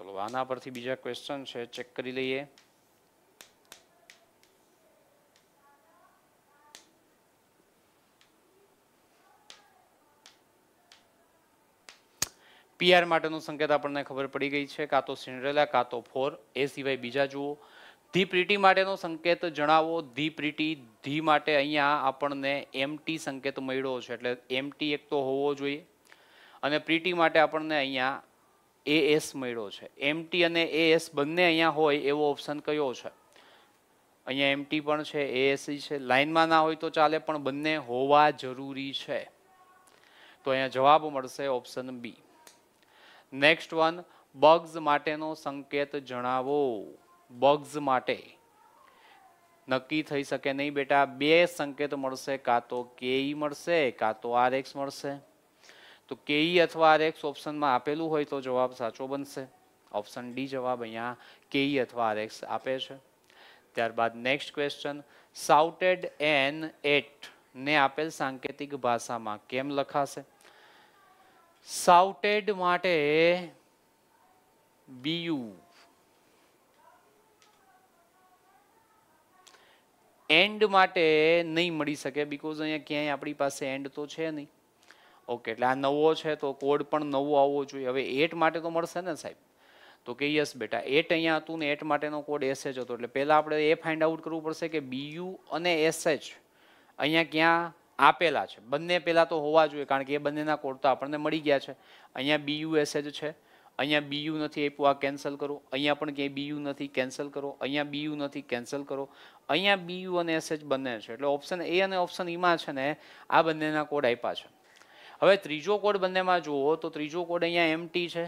Speaker 1: ચલો આના પરથી બીજા ક્વેશ્ચન છે ચેક કરી લઈએ પીઆર માટેનો સંકેત આપણને ખબર પડી ગઈ છે કાં તો સિન્ડ્રેલા કાં તો ફોર એ સિવાય બીજા જુઓ ધી પ્રીટી માટેનો સંકેત જણાવો ધી પ્રીટી ધી માટે અહીંયા આપણને એમટી સંકેત મળ્યો છે એટલે એમટી એક તો હોવો જોઈએ અને પ્રીટી માટે આપણને અહીંયા એએસ મળ્યો છે એમટી અને એએસ બંને અહીંયા હોય એવો ઓપ્શન કયો છે અહીંયા એમટી પણ છે એ e છે લાઇનમાં ના હોય તો ચાલે પણ બંને હોવા જરૂરી છે તો અહીંયા જવાબ મળશે option B next one bugs માટેનો સંકેત જણાવો બગ્સ માટે નક્કી થઈ શકે નહીં બેટા બે સંકેત મળશે કાં તો કેઈ e મળશે કાં તો આર એક્સ મળશે તો કેઈ અથવા આર એક્સ ઓપ્શનમાં આપેલું હોય તો જવાબ સાચો બનશે ઓપ્શન ડી જવાબ અહીંયા કે ઈ અથવા આર એક્સ આપે છે ત્યારબાદ next question shouted and at ને આપેલ સાંકેતિક ભાષામાં કેમ લખાશે સાઉટેડ માટે બીયુ એન્ડ માટે નહીં મળી શકે બીકોઝ અહીંયા ક્યાંય આપણી પાસે એન્ડ તો છે નહીં ઓકે એટલે આ નવો છે તો કોડ પણ નવો આવવો જોઈએ હવે એટ માટે તો મળશે ને સાહેબ તો કે યસ બેટા એટ અહીંયા હતું ને એટ માટેનો કોડ એસ એચ હતો એટલે પહેલાં આપણે એ ફાઇન્ડ આઉટ કરવું પડશે કે બીયુ અને એસ એચ અહીંયા ક્યાં આપેલા છે બંને પહેલાં તો હોવા જોઈએ કારણ કે એ બંનેના કોડ તો આપણને મળી ગયા છે અહીંયા બીયુ એસ એચ છે અહીંયા બીયુ નથી આપ્યું આ કેન્સલ કરો અહીંયા પણ ક્યાંય બીયુ નથી કેન્સલ કરો અહીંયા બીયુ નથી કેન્સલ કરો અહીંયા બીયુ અને એસએચ બંને છે એટલે ઓપ્શન એ અને ઓપ્શન ઈમાં e છે ને આ બંનેના કોડ આપ્યા છે હવે ત્રીજો કોડ બંનેમાં જુઓ તો ત્રીજો કોડ અહીંયા એમટી છે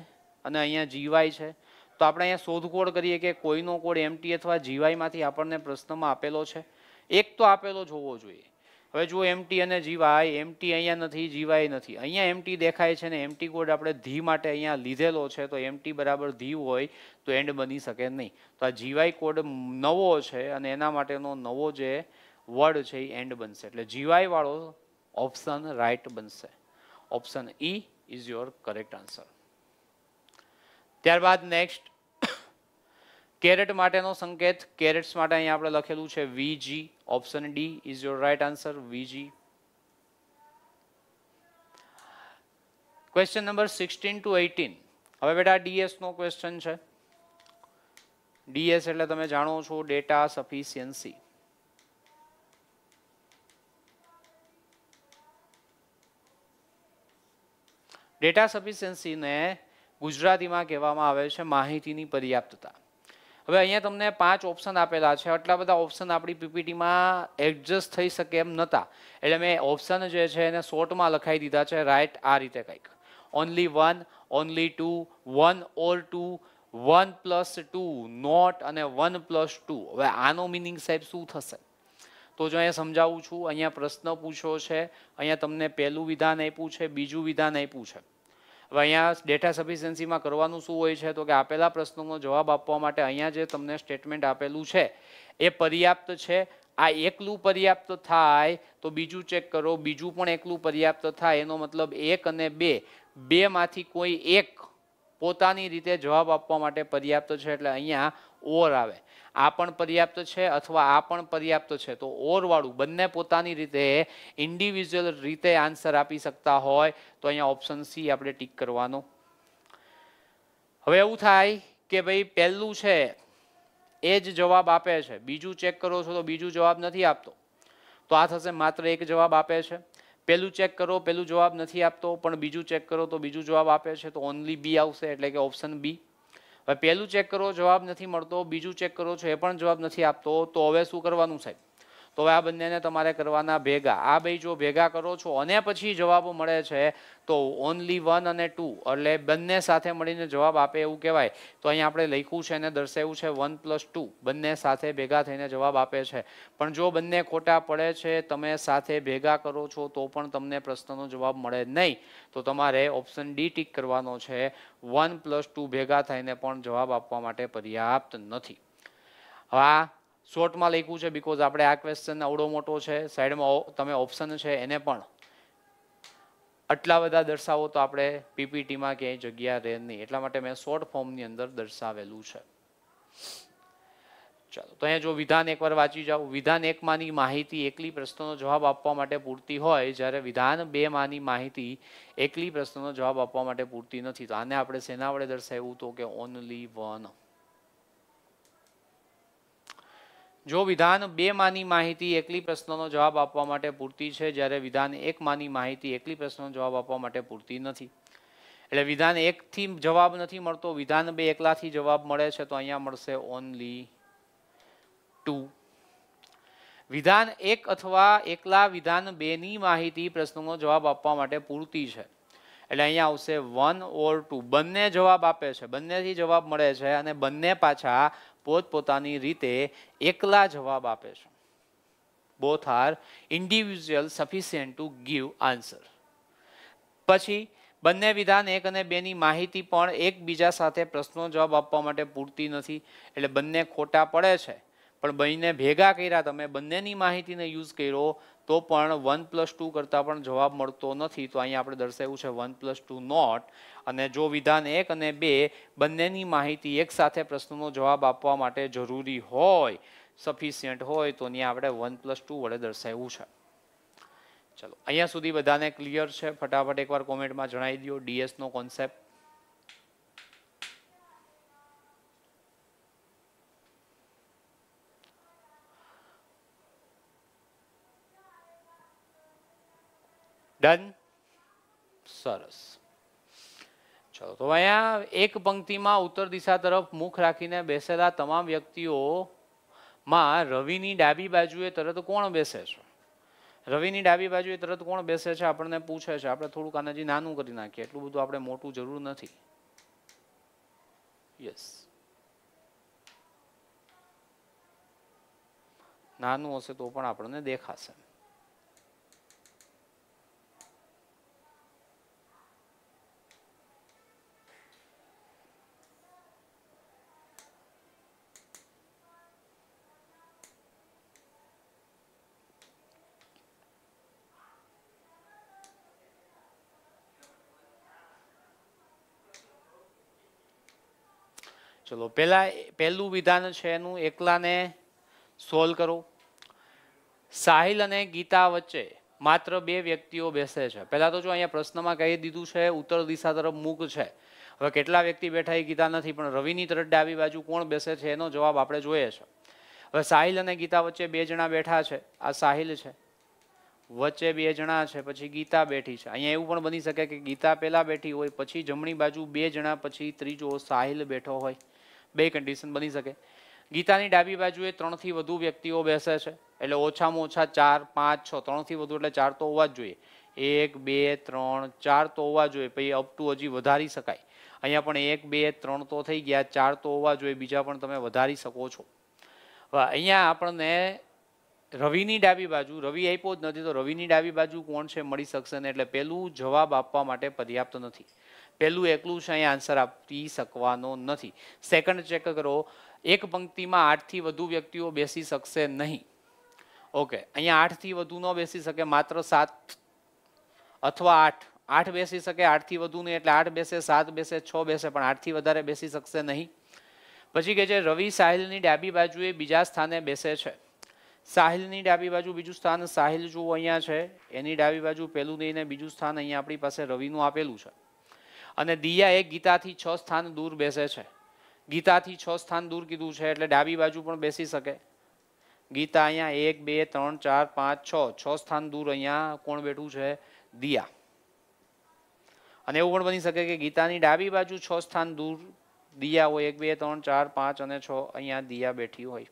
Speaker 1: અને અહીંયા જીવાય છે તો આપણે અહીંયા શોધખોળ કરીએ કે કોઈનો કોડ એમટી અથવા જીવાયમાંથી આપણને પ્રશ્નમાં આપેલો છે એક તો આપેલો જોવો જોઈએ હવે જુઓ એમટી અને જીવાય એમટી અહીંયા નથી જીવાય નથી અહીંયા એમટી દેખાય છે ને એમટી કોડ આપણે ધી માટે અહીંયા લીધેલો છે તો એમટી બરાબર ધી હોય તો એન્ડ બની શકે નહીં તો આ જીવાય કોડ નવો છે અને એના માટેનો નવો જે વર્ડ છે એ એન્ડ બનશે એટલે જીવાય વાળો ઓપ્શન રાઇટ બનશે option E is your correct answer ત્યારબાદ નેક્સ્ટ કેરેટ માટેનો સંકેત કેરેટ્સ માટે અહીંયા આપણે લખેલું છે VG option D is your right answer VG question number sixteen to eighteen હવે બેટા ડીએસ નો ક્વેશ્ચન છે ડીએસ એટલે તમે જાણો છો ડેટા સફિશિયન્સી ડેટા સફિશિયન્સીને ગુજરાતીમાં કહેવામાં આવે છે માહિતીની પર્યાપ્તતા હવે અહીંયા તમને પાંચ ઓપ્શન આપેલા છે આટલા બધા ઓપ્શન આપણી પીપીટીમાં એડજસ્ટ થઈ શકે એમ નહોતા એટલે મેં ઓપ્શન જે છે એને શોર્ટમાં લખાઈ દીધા છે રાઇટ આ રીતે કંઈક only one only two one or two one plus two not અને વન પ્લસ ટુ હવે આનો મિનિંગ સાહેબ શું થશે તો જો અહીંયા સમજાવું છું અહીંયા પ્રશ્ન પૂછ્યો છે અહીંયા તમને પહેલું વિધાન આપ્યું છે બીજું વિધાન આપ્યું છે હવે અહીંયા ડેટા સફિશિયન્સીમાં કરવાનું શું હોય છે તો કે આપેલા પ્રશ્નોનો જવાબ આપવા માટે અહીંયા જે તમને સ્ટેટમેન્ટ આપેલું છે એ પર્યાપ્ત છે આ એકલું પર્યાપ્ત થાય તો બીજું ચેક કરો બીજું પણ એકલું પર્યાપ્ત થાય એનો મતલબ એક અને બે બેમાંથી કોઈ એક પોતાની રીતે જવાબ આપવા માટે પર્યાપ્ત છે એટલે અહીંયા ઓર આવે આ પણ પર્યાપ્ત છે અથવા આ પણ પર્યાપ્ત છે તો ઓરવાળું બંને પોતાની રીતે ઇન્ડિવિજ્યુઅલ રીતે આન્સર આપી શકતા હોય તો અહીંયા ઓપ્શન સી આપણે ટીક કરવાનો હવે એવું થાય કે ભાઈ પહેલું છે એ જ જવાબ આપે છે બીજું ચેક કરો છો તો બીજું જવાબ નથી આપતો તો આ થશે માત્ર એક જવાબ આપે છે પહેલું ચેક કરો પહેલું જવાબ નથી આપતો પણ બીજું ચેક કરો તો બીજું જવાબ આપે છે તો ઓનલી બી આવશે એટલે કે ઓપ્શન બી હવે પહેલું ચેક કરો જવાબ નથી મળતો બીજું ચેક કરો છો એ પણ જવાબ નથી આપતો તો હવે શું કરવાનું સાહેબ તો આ બંનેને તમારે કરવાના ભેગા આ બે જો ભેગા કરો છો અને પછી જવાબો મળે છે તો ઓનલી વન અને ટુ એટલે બંને સાથે મળીને જવાબ આપે એવું કહેવાય તો અહીંયા આપણે લખ્યું છે અને દર્શાવ્યું છે વન પ્લસ ટુ બંને સાથે ભેગા થઈને જવાબ આપે છે પણ જો બંને ખોટા પડે છે તમે સાથે ભેગા કરો છો તો પણ તમને પ્રશ્નનો જવાબ મળે નહીં તો તમારે ઓપ્શન ડી ટીક કરવાનો છે વન પ્લસ ટુ ભેગા થઈને પણ જવાબ આપવા માટે પર્યાપ્ત નથી હવે શોર્ટમાં લખ્યું છે બિકોઝ આપણે આ ક્વેશ્ચન આવડો મોટો છે સાઈડમાં તમે ઓપ્શન છે એને પણ આટલા બધા દર્શાવો તો આપણે પીપીટીમાં ક્યાંય જગ્યા રહે નહીં એટલા માટે મેં શોર્ટ ફોર્મની અંદર દર્શાવેલું છે ચાલો તો અહીંયા જો વિધાન એકવાર વાંચી જાઓ વિધાન એકમાંની માહિતી એકલી પ્રશ્નનો જવાબ આપવા માટે પૂરતી હોય જ્યારે વિધાન બેમાંની માહિતી એકલી પ્રશ્નનો જવાબ આપવા માટે પૂરતી નથી તો આને આપણે સેના વડે દર્શાવ્યું તો કે ઓનલી વન જો વિધાન બે માની માહિતી એકલી પ્રશ્નનો જવાબ આપવા માટે પૂરતી છે જ્યારે વિધાન એક માની માહિતી એકલી પ્રશ્નનો જવાબ આપવા માટે પૂરતી નથી એટલે વિધાન એકથી જવાબ નથી મળતો વિધાન બે એકલાથી જવાબ મળે છે તો અહીંયા મળશે ઓનલી ટુ વિધાન એક અથવા એકલા વિધાન બેની માહિતી પ્રશ્નનો જવાબ આપવા માટે પૂરતી છે એટલે અહીંયા આવશે વન ઓર ટુ બંને જવાબ આપે છે બંનેથી જવાબ મળે છે અને બંને પાછા પોતપોતાની રીતે એકલા જવાબ આપે છે both are individual sufficient to give answer પછી બંને વિધાન એક અને બેની માહિતી પણ એકબીજા સાથે પ્રશ્નો જવાબ આપવા માટે પૂરતી નથી એટલે બંને ખોટા પડે છે પણ બંને ભેગા કર્યા તમે બંનેની માહિતીને યુઝ કર્યો તો પણ વન પ્લસ ટુ કરતાં પણ જવાબ મળતો નથી તો અહીંયા આપણે દર્શાવ્યું છે વન પ્લસ ટુ નોટ અને જો વિધાન એક અને બે બંનેની માહિતી એકસાથે પ્રશ્નનો જવાબ આપવા માટે જરૂરી હોય સફિશિયન્ટ હોય તો અહીંયા આપણે વન પ્લસ ટુ વડે દર્શાવ્યું છે ચલો અહીંયા સુધી બધાને ક્લિયર છે ફટાફટ એકવાર કોમેન્ટમાં જણાવી દો ડીએસનો કોન્સેપ્ટ ડન સરસ ચલો તો અહીંયા એક પંક્તિમાં ઉત્તર દિશા તરફ મુખ રાખીને બેસેલા તમામ વ્યક્તિઓમાં રવિની ડાબી બાજુએ તરત કોણ બેસે છે રવિની ડાબી બાજુએ તરત કોણ બેસે છે આપણને પૂછે છે આપણે થોડુંક આનાથી નાનું કરી નાખીએ એટલું બધું આપણે મોટું જરૂર નથી યસ નાનું હશે તો પણ આપણને દેખાશે ચલો પહેલા પહેલું વિધાન છે એનું એકલાને સોલ્વ કરો સાહિલ અને ગીતા વચ્ચે માત્ર બે વ્યક્તિઓ બેસે છે પહેલાં તો જો અહીંયા પ્રશ્નમાં કહી દીધું છે ઉત્તર દિશા તરફ મૂક છે હવે કેટલા વ્યક્તિ બેઠા એ ગીતા નથી પણ રવિની તરફ ડાબી બાજુ કોણ બેસે છે એનો જવાબ આપણે જોઈએ છે હવે સાહિલ અને ગીતા વચ્ચે બે જણા બેઠા છે આ સાહિલ છે વચ્ચે બે જણા છે પછી ગીતા બેઠી છે અહીંયા એવું પણ બની શકે કે ગીતા પહેલાં બેઠી હોય પછી જમણી બાજુ બે જણા પછી ત્રીજો સાહિલ બેઠો હોય બે કન્ડિશન બની શકે ગીતાની ડાબી બાજુએ ત્રણથી વધુ વ્યક્તિઓ બેસે છે એટલે ઓછામાં ઓછા ચાર પાંચ છ ત્રણથી વધુ એટલે ચાર તો હોવા જ જોઈએ એક બે ત્રણ ચાર તો હોવા જોઈએ પછી અપ ટુ હજી વધારી શકાય અહીંયા પણ એક બે ત્રણ તો થઈ ગયા ચાર તો હોવા જોઈએ બીજા પણ તમે વધારી શકો છો અહીંયા આપણને રવિની ડાબી બાજુ રવિ આપ્યો જ નથી તો રવિની ડાબી બાજુ કોણ છે મળી શકશે ને એટલે પહેલું જવાબ આપવા માટે પર્યાપ્ત નથી પહેલું એકલું છે અહીંયા આન્સર આપી શકવાનો નથી સેકન્ડ ચેક કરો એક પંક્તિમાં આઠથી વધુ વ્યક્તિઓ બેસી શકશે નહીં ઓકે અહીંયા આઠથી વધુ ન બેસી શકે માત્ર સાત અથવા આઠ આઠ બેસી શકે આઠથી વધુ નહીં એટલે આઠ બેસે સાત બેસે છ બેસે પણ આઠથી વધારે બેસી શકશે નહીં પછી કે છે રવિ સાહિલની ડાબી બાજુએ બીજા સ્થાને બેસે છે સાહિલની ડાબી બાજુ બીજું સ્થાન સાહિલ જુઓ અહીંયા છે એની ડાબી બાજુ પહેલું દઈને બીજું સ્થાન અહીંયા આપણી પાસે રવિનું આપેલું છે અને દિયા એ ગીતાથી છ સ્થાન દૂર બેસે છે ગીતાથી છ સ્થાન દૂર કીધું છે એટલે ડાબી બાજુ પણ બેસી શકે ગીતા અહીંયા એક બે ત્રણ ચાર પાંચ છ છ સ્થાન દૂર અહીંયા કોણ બેઠું છે દિયા અને એવું પણ બની શકે કે ગીતાની ડાબી બાજુ છ સ્થાન દૂર દિયા હોય એક બે ત્રણ ચાર પાંચ અને છ અહીંયા દિયા બેઠી હોય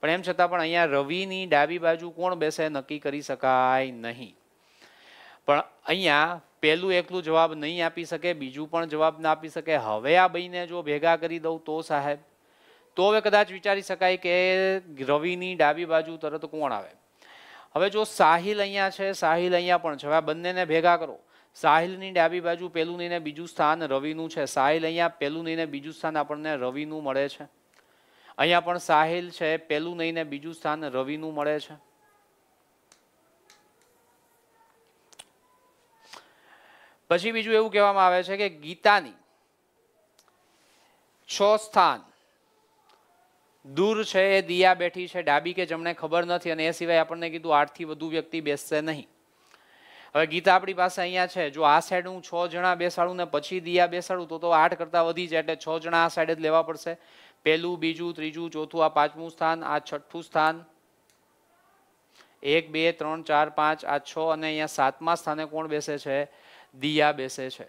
Speaker 1: પણ એમ છતાં પણ અહીંયા રવિની ડાબી બાજુ કોણ બેસે નક્કી કરી શકાય નહીં પણ અહીંયા પહેલું એકલું જવાબ નહીં આપી શકે બીજું પણ જવાબ ના આપી શકે હવે આ બહીને જો ભેગા કરી દઉં તો સાહેબ તો હવે કદાચ વિચારી શકાય કે રવિની ડાબી બાજુ તરત કોણ આવે હવે જો સાહિલ અહીંયા છે સાહિલ અહીંયા પણ છે હવે બંનેને ભેગા કરો સાહિલની ડાબી બાજુ પહેલું નહીં ને બીજું સ્થાન રવિનું છે સાહિલ અહીંયા પહેલું નહીં બીજું સ્થાન આપણને રવિનું મળે છે અહીંયા પણ સાહિલ છે પહેલું નહીં બીજું સ્થાન રવિનું મળે છે પછી બીજું એવું કહેવામાં આવે છે કે ગીતાની છ સ્થાન દૂર છે એ દિયા બેઠી છે ડાબી કે જમણે ખબર નથી અને એ સિવાય આપણને કીધું આઠથી વધુ વ્યક્તિ બેસશે નહીં હવે ગીતા આપણી પાસે અહીંયા છે જો આ સાઈડ હું છ જણા બેસાડું ને પછી દિયા બેસાડું તો તો આઠ કરતાં વધી જાય એટલે છ જણા આ સાઈડ જ લેવા પડશે પહેલું બીજું ત્રીજું ચોથું આ પાંચમું સ્થાન આ છઠ્ઠું સ્થાન એક બે ત્રણ ચાર પાંચ આ છ અને અહીંયા સાતમા સ્થાને કોણ બેસે છે દિયા બેસે છે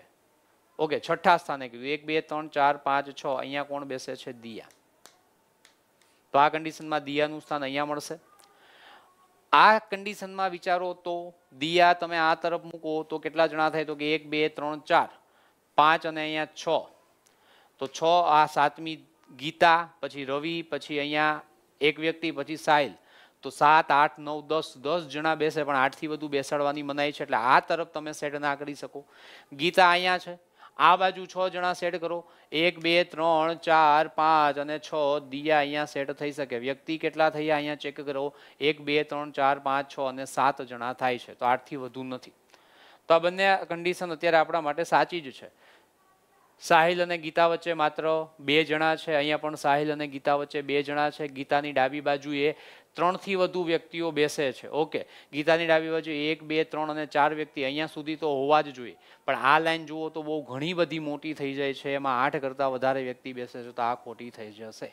Speaker 1: ઓકે છઠ્ઠા સ્થાને કહ્યું એક બે ત્રણ ચાર પાંચ છ અહીંયા કોણ બેસે છે દિયા તો આ કન્ડિશનમાં દિયાનું સ્થાન અહીંયા મળશે આ કન્ડિશનમાં વિચારો તો દિયા તમે આ તરફ મૂકો તો કેટલા જણા થાય તો કે એક બે ત્રણ ચાર પાંચ અને અહીંયા છ તો છ આ સાતમી ગીતા પછી રવિ પછી અહીંયા એક વ્યક્તિ પછી સાહિલ તો સાત આઠ નવ દસ દસ જણા બેસે પણ આઠથી વધુ બેસાડવાની મનાઈ છે એટલે આ તરફ તમે સેટ ના કરી શકો ગીતા અહીંયા છે આ બાજુ છ જણા સેટ કરો એક બે ત્રણ ચાર પાંચ અને છ દિયા અહીંયા સેટ થઈ શકે વ્યક્તિ કેટલા થયા અહીંયા ચેક કરો એક બે ત્રણ ચાર પાંચ છ અને સાત જણા થાય છે તો આઠથી વધુ નથી તો આ બંને કન્ડિશન અત્યારે આપણા માટે સાચી જ છે સાહિલ અને ગીતા વચ્ચે માત્ર બે જણા છે અહીંયા પણ સાહિલ અને ગીતા વચ્ચે બે જણા છે ગીતાની ડાબી બાજુએ ત્રણથી વધુ વ્યક્તિઓ બેસે છે ઓકે ગીતાની ડાબી બાજુ એક બે ત્રણ અને ચાર વ્યક્તિ અહીંયા સુધી તો હોવા જ જોઈએ પણ આ લાઈન જુઓ તો બહુ ઘણી બધી મોટી થઈ જાય છે એમાં આઠ કરતાં વધારે વ્યક્તિ બેસે છે તો આ ખોટી થઈ જશે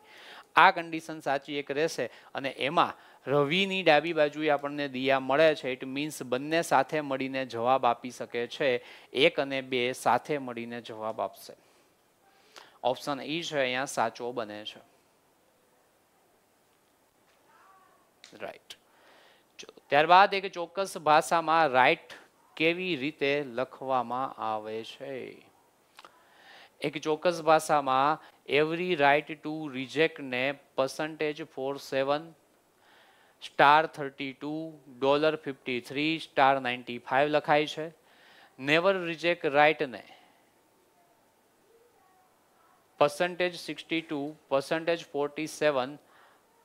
Speaker 1: આ કન્ડિશન સાચી એક રહેશે અને એમાં રવિની ડાબી બાજુએ આપણને દિયા મળે છે ઇટ મીન્સ બંને સાથે મળીને જવાબ આપી શકે છે એક અને બે સાથે મળીને જવાબ આપશે ઓપ્શન ઈ e છે અહીંયા સાચો બને છે રાઈટ ત્યારબાદ એક ચોક્કસ ભાષામાં રાઈટ કેવી રીતે લખવામાં આવે છે એક ચોક્કસ ભાષામાં એવરી રાઇટ ટુ રિજેક્ટને percentage four seven star thirty two dollar fifty three star ninety five લખાય છે નેવર રિજેક્ટ રાઇટને percentage sixty two percentage forty seven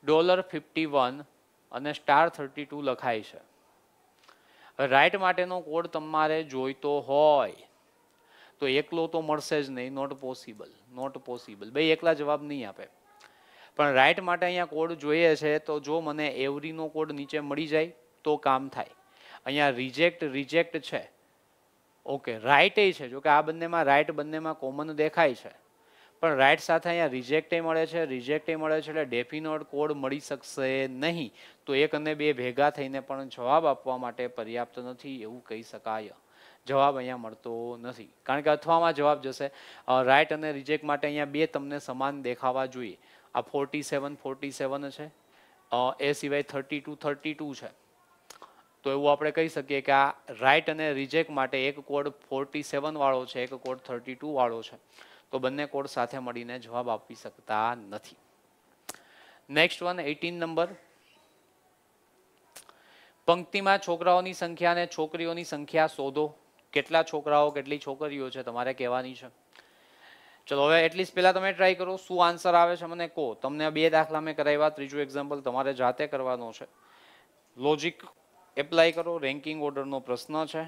Speaker 1: dollar fifty one અને સ્ટાર થર્ટી ટુ લખાય છે રાઇટ માટેનો કોડ તમારે જોઈતો હોય તો એકલો તો મળશે જ નહીં નોટ પોસિબલ નોટ પોસિબલ બે એકલા જવાબ નહીં આપે પણ રાઇટ માટે અહીંયા કોડ જોઈએ છે તો જો મને એવરીનો કોડ નીચે મળી જાય તો કામ થાય અહીંયા રિજેક્ટ રિજેક્ટ છે ઓકે રાઇટ એ છે જોકે આ બંનેમાં રાઇટ બંનેમાં કોમન દેખાય છે પણ રાઇટ સાથે અહીંયા રિજેક્ટે મળે છે રિજેક્ટે મળે છે એટલે ડેફિનોટ કોડ મળી શકશે નહીં તો એક અને બે ભેગા થઈને પણ જવાબ આપવા માટે પર્યાપ્ત નથી એવું કહી શકાય જવાબ અહીંયા મળતો નથી કારણ કે અથવામાં જવાબ જશે રાઇટ અને રિજેક્ટ માટે અહીંયા બે તમને સમાન દેખાવા જોઈએ આ ફોર્ટી સેવન ફોર્ટી સેવન છે એ સિવાય થર્ટી ટુ થર્ટી ટુ છે તો એવું આપણે કહી શકીએ કે આ રાઇટ અને રિજેક્ટ માટે એક કોડ ફોર્ટી સેવનવાળો છે એક કોડ થર્ટી ટુવાળો છે તો બંને કોડ સાથે મળીને જવાબ આપી શકતા નથી નેક્સ્ટ વન એટીન નંબર પંક્તિમાં છોકરાઓની સંખ્યા અને છોકરીઓની સંખ્યા શોધો કેટલા છોકરાઓ કેટલી છોકરીઓ છે તમારે કહેવાની છે ચલો હવે એટલીસ્ટ પહેલાં તમે ટ્રાય કરો શું આન્સર આવે છે મને કહો તમને બે દાખલા મેં કરાવ્યા ત્રીજું એક્ઝામ્પલ તમારે જાતે કરવાનો છે લોજિક એપ્લાય કરો રેન્કિંગ ઓર્ડરનો પ્રશ્ન છે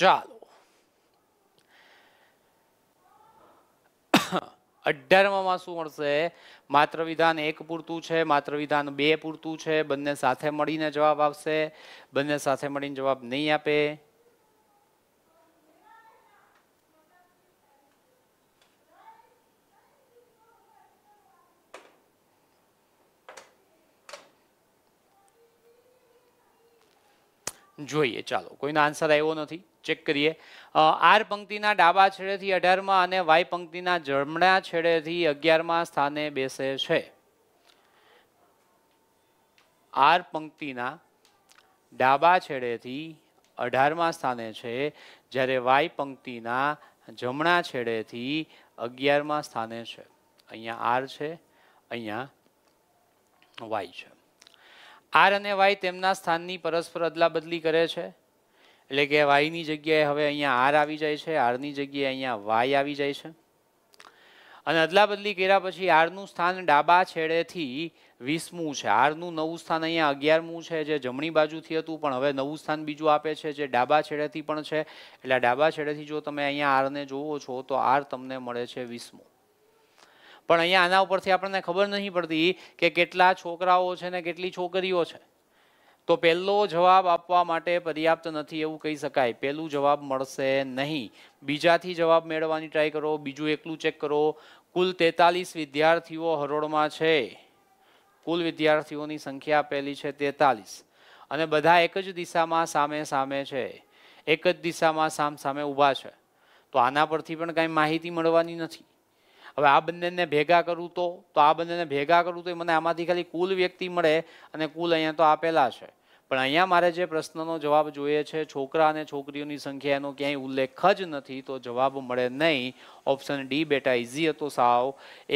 Speaker 1: ચાલો અઢારમાં શું મળશે માત્ર વિધાન એક પૂરતું છે માત્ર વિધાન બે પૂરતું છે બંને સાથે મળીને જવાબ આવશે બંને સાથે મળીને જવાબ નહીં આપે જોઈએ ચાલો કોઈનો આન્સર આવ્યો નથી ચેક કરીએ આર પંક્તિના ડાબા છેડેથી અઢારમાં અને વાય પંક્તિના જમણા છેડેથી અગિયારમાં સ્થાને બેસે છે આર પંક્તિના ડાબા છેડેથી અઢારમાં સ્થાને છે જ્યારે વાય પંક્તિના જમણા છેડેથી અગિયારમાં સ્થાને છે અહીંયા આર છે અહીંયા વાય છે આર અને વાય તેમના સ્થાનની પરસ્પર અદલા બદલી કરે છે એટલે કે વાયની જગ્યાએ હવે અહીંયા આર આવી જાય છે આરની જગ્યાએ અહીંયા વાય આવી જાય છે અને અદલા બદલી કર્યા પછી આરનું સ્થાન ડાબા છેડેથી વીસમું છે આરનું નવું સ્થાન અહીંયા અગિયારમું છે જે જમણી બાજુથી હતું પણ હવે નવું સ્થાન બીજું આપે છે જે ડાબા છેડેથી પણ છે એટલે ડાબા છેડેથી જો તમે અહીંયા આરને જોવો છો તો આર તમને મળે છે વીસમું પણ અહીંયા આના ઉપરથી આપણને ખબર નહીં પડતી કે કેટલા છોકરાઓ છે ને કેટલી છોકરીઓ છે તો પહેલો જવાબ આપવા માટે પર્યાપ્ત નથી એવું કહી શકાય પહેલું જવાબ મળશે નહીં બીજાથી જવાબ મેળવવાની ટ્રાય કરો બીજું એકલું ચેક કરો કુલ તેતાલીસ વિદ્યાર્થીઓ હરોળમાં છે કુલ વિદ્યાર્થીઓની સંખ્યા પહેલી છે તેતાલીસ અને બધા એક જ દિશામાં સામે સામે છે એક જ દિશામાં સામ સામે ઊભા છે તો આના પરથી પણ કાંઈ માહિતી મળવાની નથી હવે આ બંનેને ભેગા કરું તો તો આ બંનેને ભેગા કરું તો મને આમાંથી ખાલી કુલ વ્યક્તિ મળે અને કુલ અહીંયા તો આપેલા છે પણ અહીંયા મારે જે પ્રશ્નનો જવાબ જોઈએ છે છોકરા અને છોકરીઓની સંખ્યાનો ક્યાંય ઉલ્લેખ જ નથી તો જવાબ મળે નહીં ઓપ્શન ડી બેટા ઇઝી હતો સાવ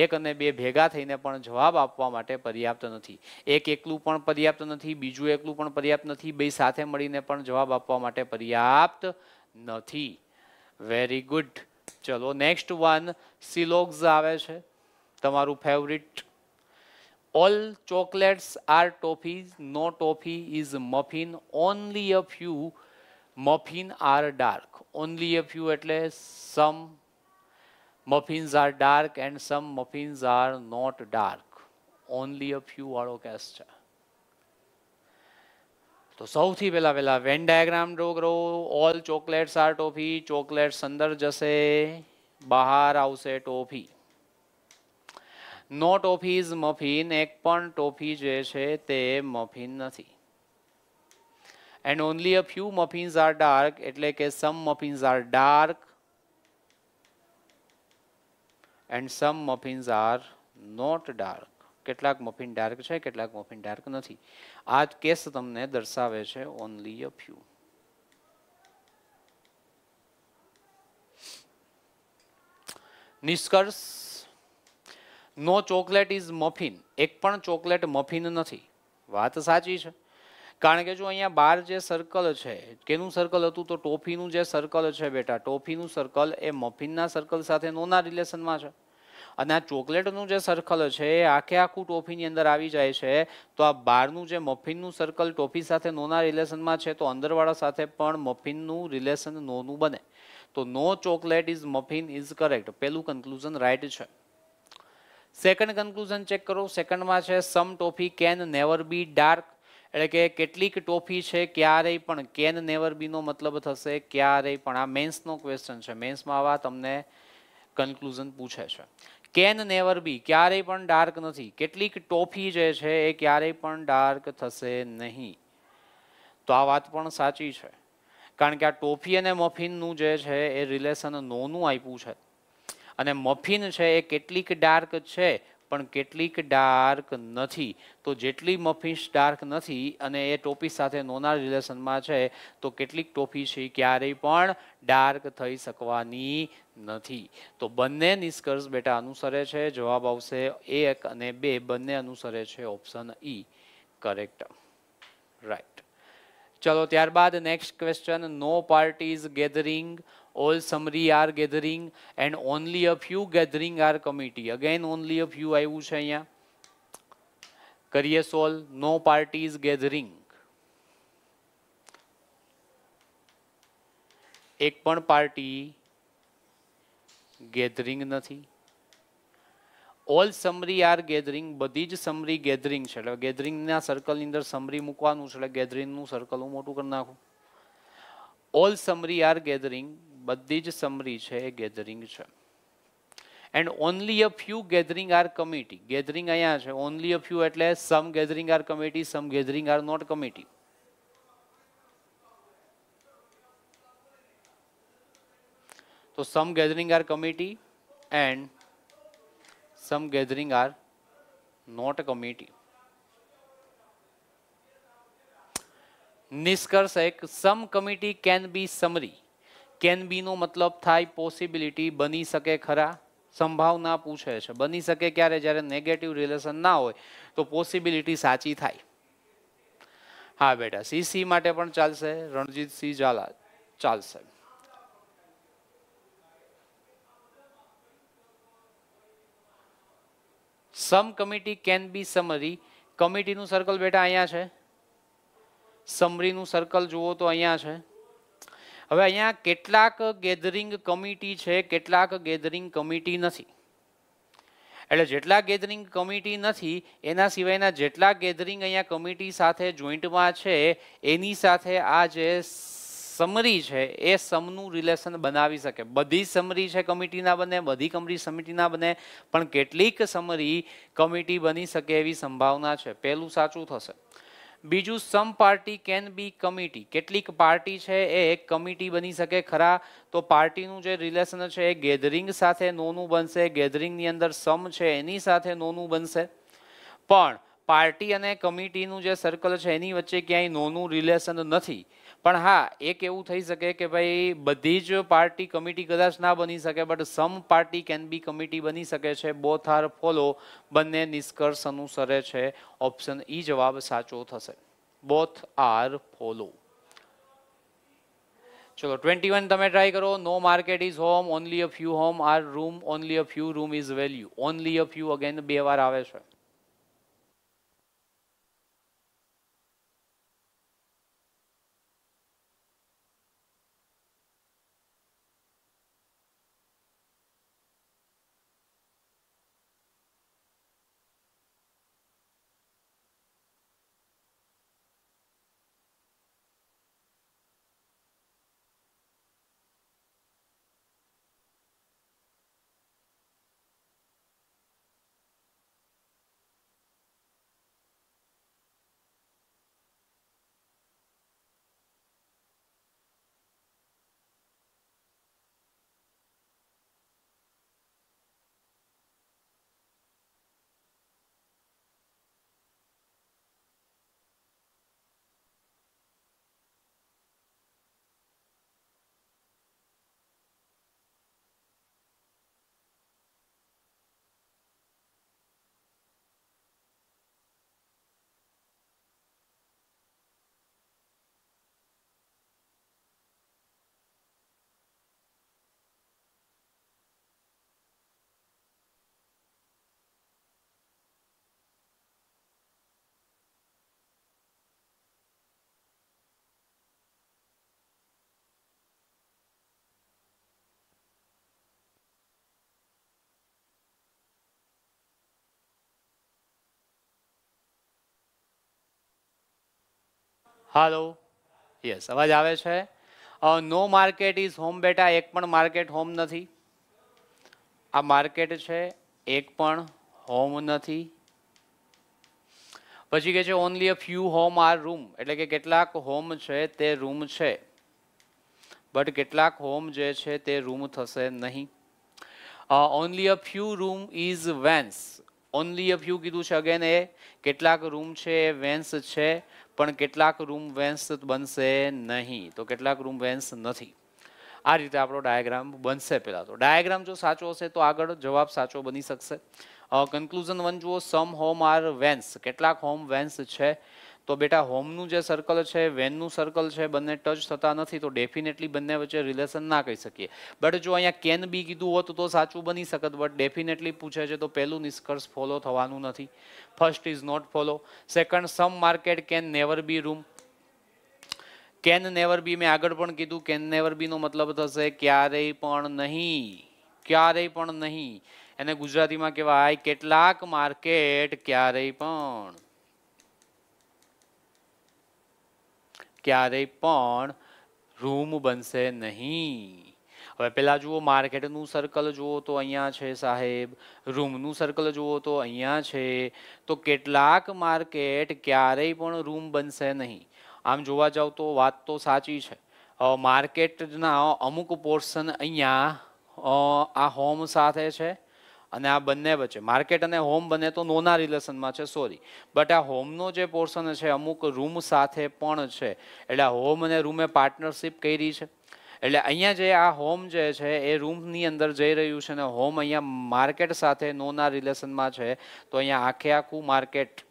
Speaker 1: એક અને બે ભેગા થઈને પણ જવાબ આપવા માટે પર્યાપ્ત નથી એક એકલું પણ પર્યાપ્ત નથી બીજું એકલું પણ પર્યાપ્ત નથી બે સાથે મળીને પણ જવાબ આપવા માટે પર્યાપ્ત નથી વેરી ગુડ ચલો નેક્સ્ટ વન સિલોગ્સ આવે છે તમારું favourite all chocolates are toffee no toffee is muffin only a few muffin are dark only a few એટલે some muffins are dark and some muffins are not dark only a few વાળો case છે તો સૌથી પહેલાં પહેલાં Venn diagram draw કરો all chocolates are toffee chocolates અંદર જશે બહાર આવશે ટોફી નો ટોફીઝ મફિન એક પણ ટોફી જે છે તે મફિન નથી and only a few muffins are dark એટલે કે some muffins are dark and some muffins are not dark કેટલાક મફિન ડાર્ક છે કેટલાક મફિન ડાર્ક નથી આ કેસ તમને દર્શાવે છે ઓનલી અ ફ્યુ નિષ્કર્ષ નો ચોકલેટ ઇઝ મફિન એક પણ ચોકલેટ મફિન નથી વાત સાચી છે કારણ કે જો અહીંયા બાર જે સર્કલ છે કેનું સર્કલ હતું તો ટોફીનું જે સર્કલ છે બેટા ટોફીનું સર્કલ એ મફિનના સર્કલ સાથે નોના રિલેશનમાં છે અને આ ચોકલેટનું જે સર્કલ છે એ આખે આખું ટોફીની અંદર આવી જાય છે તો આ બહારનું જે મફિનનું સર્કલ ટોફી સાથે નોના રિલેશનમાં છે તો અંદરવાળા સાથે પણ મફિનનું રિલેશન નોનું બને તો no chocolate is muffin is correct પેલું કન્ક્લુઝન રાઇટ છે સેકન્ડ કન્ક્લુઝન ચેક કરો સેકન્ડમાં છે some toffee can never be dark એટલે કે કેટલીક ટોફી છે ક્યારેય પણ કેન નેવર બીનો મતલબ થશે ક્યારેય પણ આ મેન્સનો ક્વેશ્ચન છે મેન્સમાં આવા તમને કન્ક્લુઝન પૂછે છે કેન નેવર બી ક્યારેય પણ ડાર્ક નથી કેટલીક ટોફી જે છે એ ક્યારેય પણ ડાર્ક થશે નહીં તો આ વાત પણ સાચી છે કારણ કે આ ટોફી અને મફિનનું જે છે એ રિલેશન નોનું આપ્યું છે અને મફિન છે એ કેટલીક ડાર્ક છે પણ કેટલીક ડાર્ક નથી તો જેટલી મફિન્સ ડાર્ક નથી અને એ ટોપી સાથે નોનાર રિલેશનમાં છે તો કેટલીક ટોપી છે ક્યારેય પણ ડાર્ક થઈ શકવાની નથી તો બંને નિષ્કર્ષ બેટા અનુસરે છે જવાબ આવશે એક અને બે બંને અનુસરે છે ઓપ્શન ઈ કરેક્ટ રાઈટ ચલો ત્યારબાદ નેક્સ્ટ ક્વેશ્ચન નો parties gathering all summary are gathering and only a few gathering are committee. Again only a few આવ્યું છે અહીંયા કરીએ સોલ્વ નો પાર્ટીઝ ગેધરિંગ એક પણ પાર્ટી ગેધરિંગ નથી ઓલ સમરી આર ગેધરિંગ બધી જ સમરી ગેધરિંગ છે એટલે ગેધરિંગના સર્કલની અંદર સમરી મૂકવાનું છે એટલે ગેધરિંગનું સર્કલ હું મોટું કરી નાખું ઓલ સમરી આર ગેધરિંગ બધી જ સમરી છે એ ગેધરિંગ છે and only a few gathering are committee gathering અહીંયા છે ઓનલી અ ફ્યુ એટલે some gathering are committee some gathering are not committee તો some gathering are committee and some gathering are not committee નિષ્કર્ષ એક some committee can be summary can બીનો મતલબ થાય possibility બની શકે ખરા સંભાવના પૂછે છે બની શકે ક્યારે જ્યારે નેગેટિવ રિલેશન ના હોય તો પોસિબિલિટી સાચી થાય હા બેટા સીસી માટે પણ ચાલશે રણજીત સિંહ ઝાલા ચાલશે some committee can be summary કમિટીનું સર્કલ બેટા અહીંયા છે સમરીનું સર્કલ જુઓ તો અહીંયા છે હવે અહીંયા કેટલાક ગેધરિંગ કમિટી છે કેટલાક ગેધરિંગ કમિટી નથી એટલે જેટલા ગેધરિંગ કમિટી નથી એના સિવાયના જેટલા ગેધરિંગ અહીંયા કમિટી સાથે જોઈન્ટમાં છે એની સાથે આ જે સમરી છે એ સમનું રિલેશન બનાવી શકે બધી સમરી છે કમિટીના બને બધી કમરી સમિટીના બને પણ કેટલીક સમરી કમિટી બની શકે એવી સંભાવના છે પહેલું સાચું થશે બીજું some party can be committee કેટલીક પાર્ટી છે એ એક કમિટી બની શકે ખરા તો પાર્ટીનું જે રિલેશન છે એ ગેધરિંગ સાથે નોનું બનશે ગેધરિંગની અંદર સમ છે એની સાથે નોનું બનશે પણ પાર્ટી અને કમિટીનું જે સર્કલ છે એની વચ્ચે ક્યાંય નોનું રિલેશન નથી પણ હા એક એવું થઈ શકે કે ભાઈ બધી જ પાર્ટી કમિટી કદાચ ના બની શકે but some party can be committee બની શકે છે બોથ આર ફોલો બંને નિષ્કર્ષ અનુસરે છે ઓપ્શન ઈ e જવાબ સાચો થશે બોથ આર ફોલો ચલો ટ્વેન્ટી વન તમે ટ્રાય કરો no market is home only a few home are room only a few room is value only a few again બે વાર આવે છે હાલો યસ અવાજ આવે છે નો માર્કેટ ઇઝ હોમ બેટા એક પણ માર્કેટ હોમ નથી આ માર્કેટ છે એક પણ હોમ નથી પછી કે છે only a few home are room એટલે કે કેટલાક હોમ છે તે રૂમ છે બટ કેટલાક હોમ જે છે તે રૂમ થશે નહીં only a few room is vans only a few કીધું છે અગેન એ કેટલાક રૂમ છે એ વેન્સ છે પણ કેટલાક રૂમ વેન્સ બનશે નહીં તો કેટલાક રૂમ વેન્સ નથી આ રીતે આપણો ડાયાગ્રામ બનશે પહેલાં તો ડાયાગ્રામ જો સાચો હશે તો આગળ જવાબ સાચો બની શકશે કન્ક્લુઝન વન જુઓ સમ હોમ આર વેન્સ કેટલાક હોમ વેન્સ છે તો બેટા હોમનું જે સર્કલ છે વેનનું સર્કલ છે બંને ટચ થતા નથી તો ડેફિનેટલી બંને વચ્ચે રિલેશન ના કહી શકીએ બટ જો અહીંયા કેન બી કીધું હોત તો સાચું બની શકત બટ ડેફિનેટલી પૂછે છે તો પહેલું નિષ્કર્ષ ફોલો થવાનું નથી first is not follow second some market can never be room can never be મેં આગળ પણ કીધું કેન નેવર બીનો મતલબ થશે ક્યારેય પણ નહીં ક્યારેય પણ નહીં એને ગુજરાતીમાં કહેવાય કેટલાક માર્કેટ ક્યારેય પણ ક્યારેય પણ રૂમ બનશે નહીં હવે પહેલાં જુઓ માર્કેટનું સર્કલ જુઓ તો અહીંયા છે સાહેબ રૂમનું સર્કલ જુઓ તો અહીંયા છે તો કેટલાક માર્કેટ ક્યારેય પણ રૂમ બનશે નહીં આમ જોવા જાવ તો વાત તો સાચી છે માર્કેટના અમુક પોર્શન અહીંયા આ હોમ સાથે છે અને આ બંને વચ્ચે માર્કેટ અને હોમ બંને તો નોના રિલેશનમાં છે સોરી બટ આ હોમનો જે પોર્શન છે અમુક રૂમ સાથે પણ છે એટલે હોમ અને રૂમે પાર્ટનરશિપ કરી છે એટલે અહીંયા જે આ હોમ જે છે એ રૂમની અંદર જઈ રહ્યું છે અને હોમ અહીંયા માર્કેટ સાથે નોના રિલેશનમાં છે તો અહીંયા આખે આખું માર્કેટ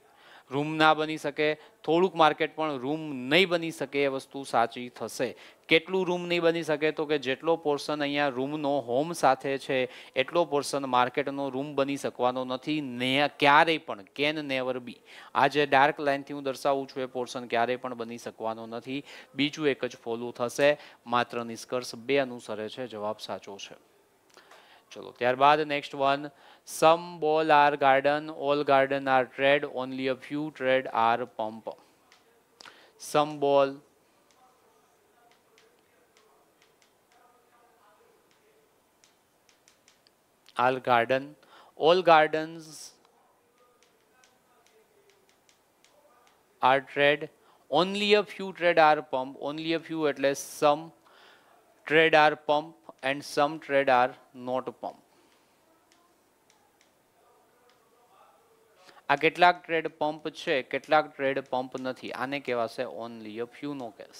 Speaker 1: રૂમ ના બની શકે થોડુંક માર્કેટ પણ રૂમ નહીં બની શકે એ વસ્તુ સાચી થશે કેટલું રૂમ નહીં બની શકે તો કે જેટલો પોર્શન અહીંયા રૂમનો હોમ સાથે છે એટલો પોર્શન માર્કેટનો રૂમ બની શકવાનો નથી ને ક્યારેય પણ કેન નેવર બી આ જે ડાર્ક લાઇનથી હું દર્શાવું છું એ પોર્શન ક્યારેય પણ બની શકવાનો નથી બીજું એક જ ફોલું થશે માત્ર નિષ્કર્ષ બે અનુસરે છે જવાબ સાચો છે ચલો ત્યારબાદ next one some ball are garden all garden are trade only a few trade are pump some ball are garden all gardens are red only a few red are pump only a few at least some red are pump and some trade are not pump આ કેટલાક trade pump છે કેટલાક trade pump નથી આને કહેવાશે only a ફ્યુનો case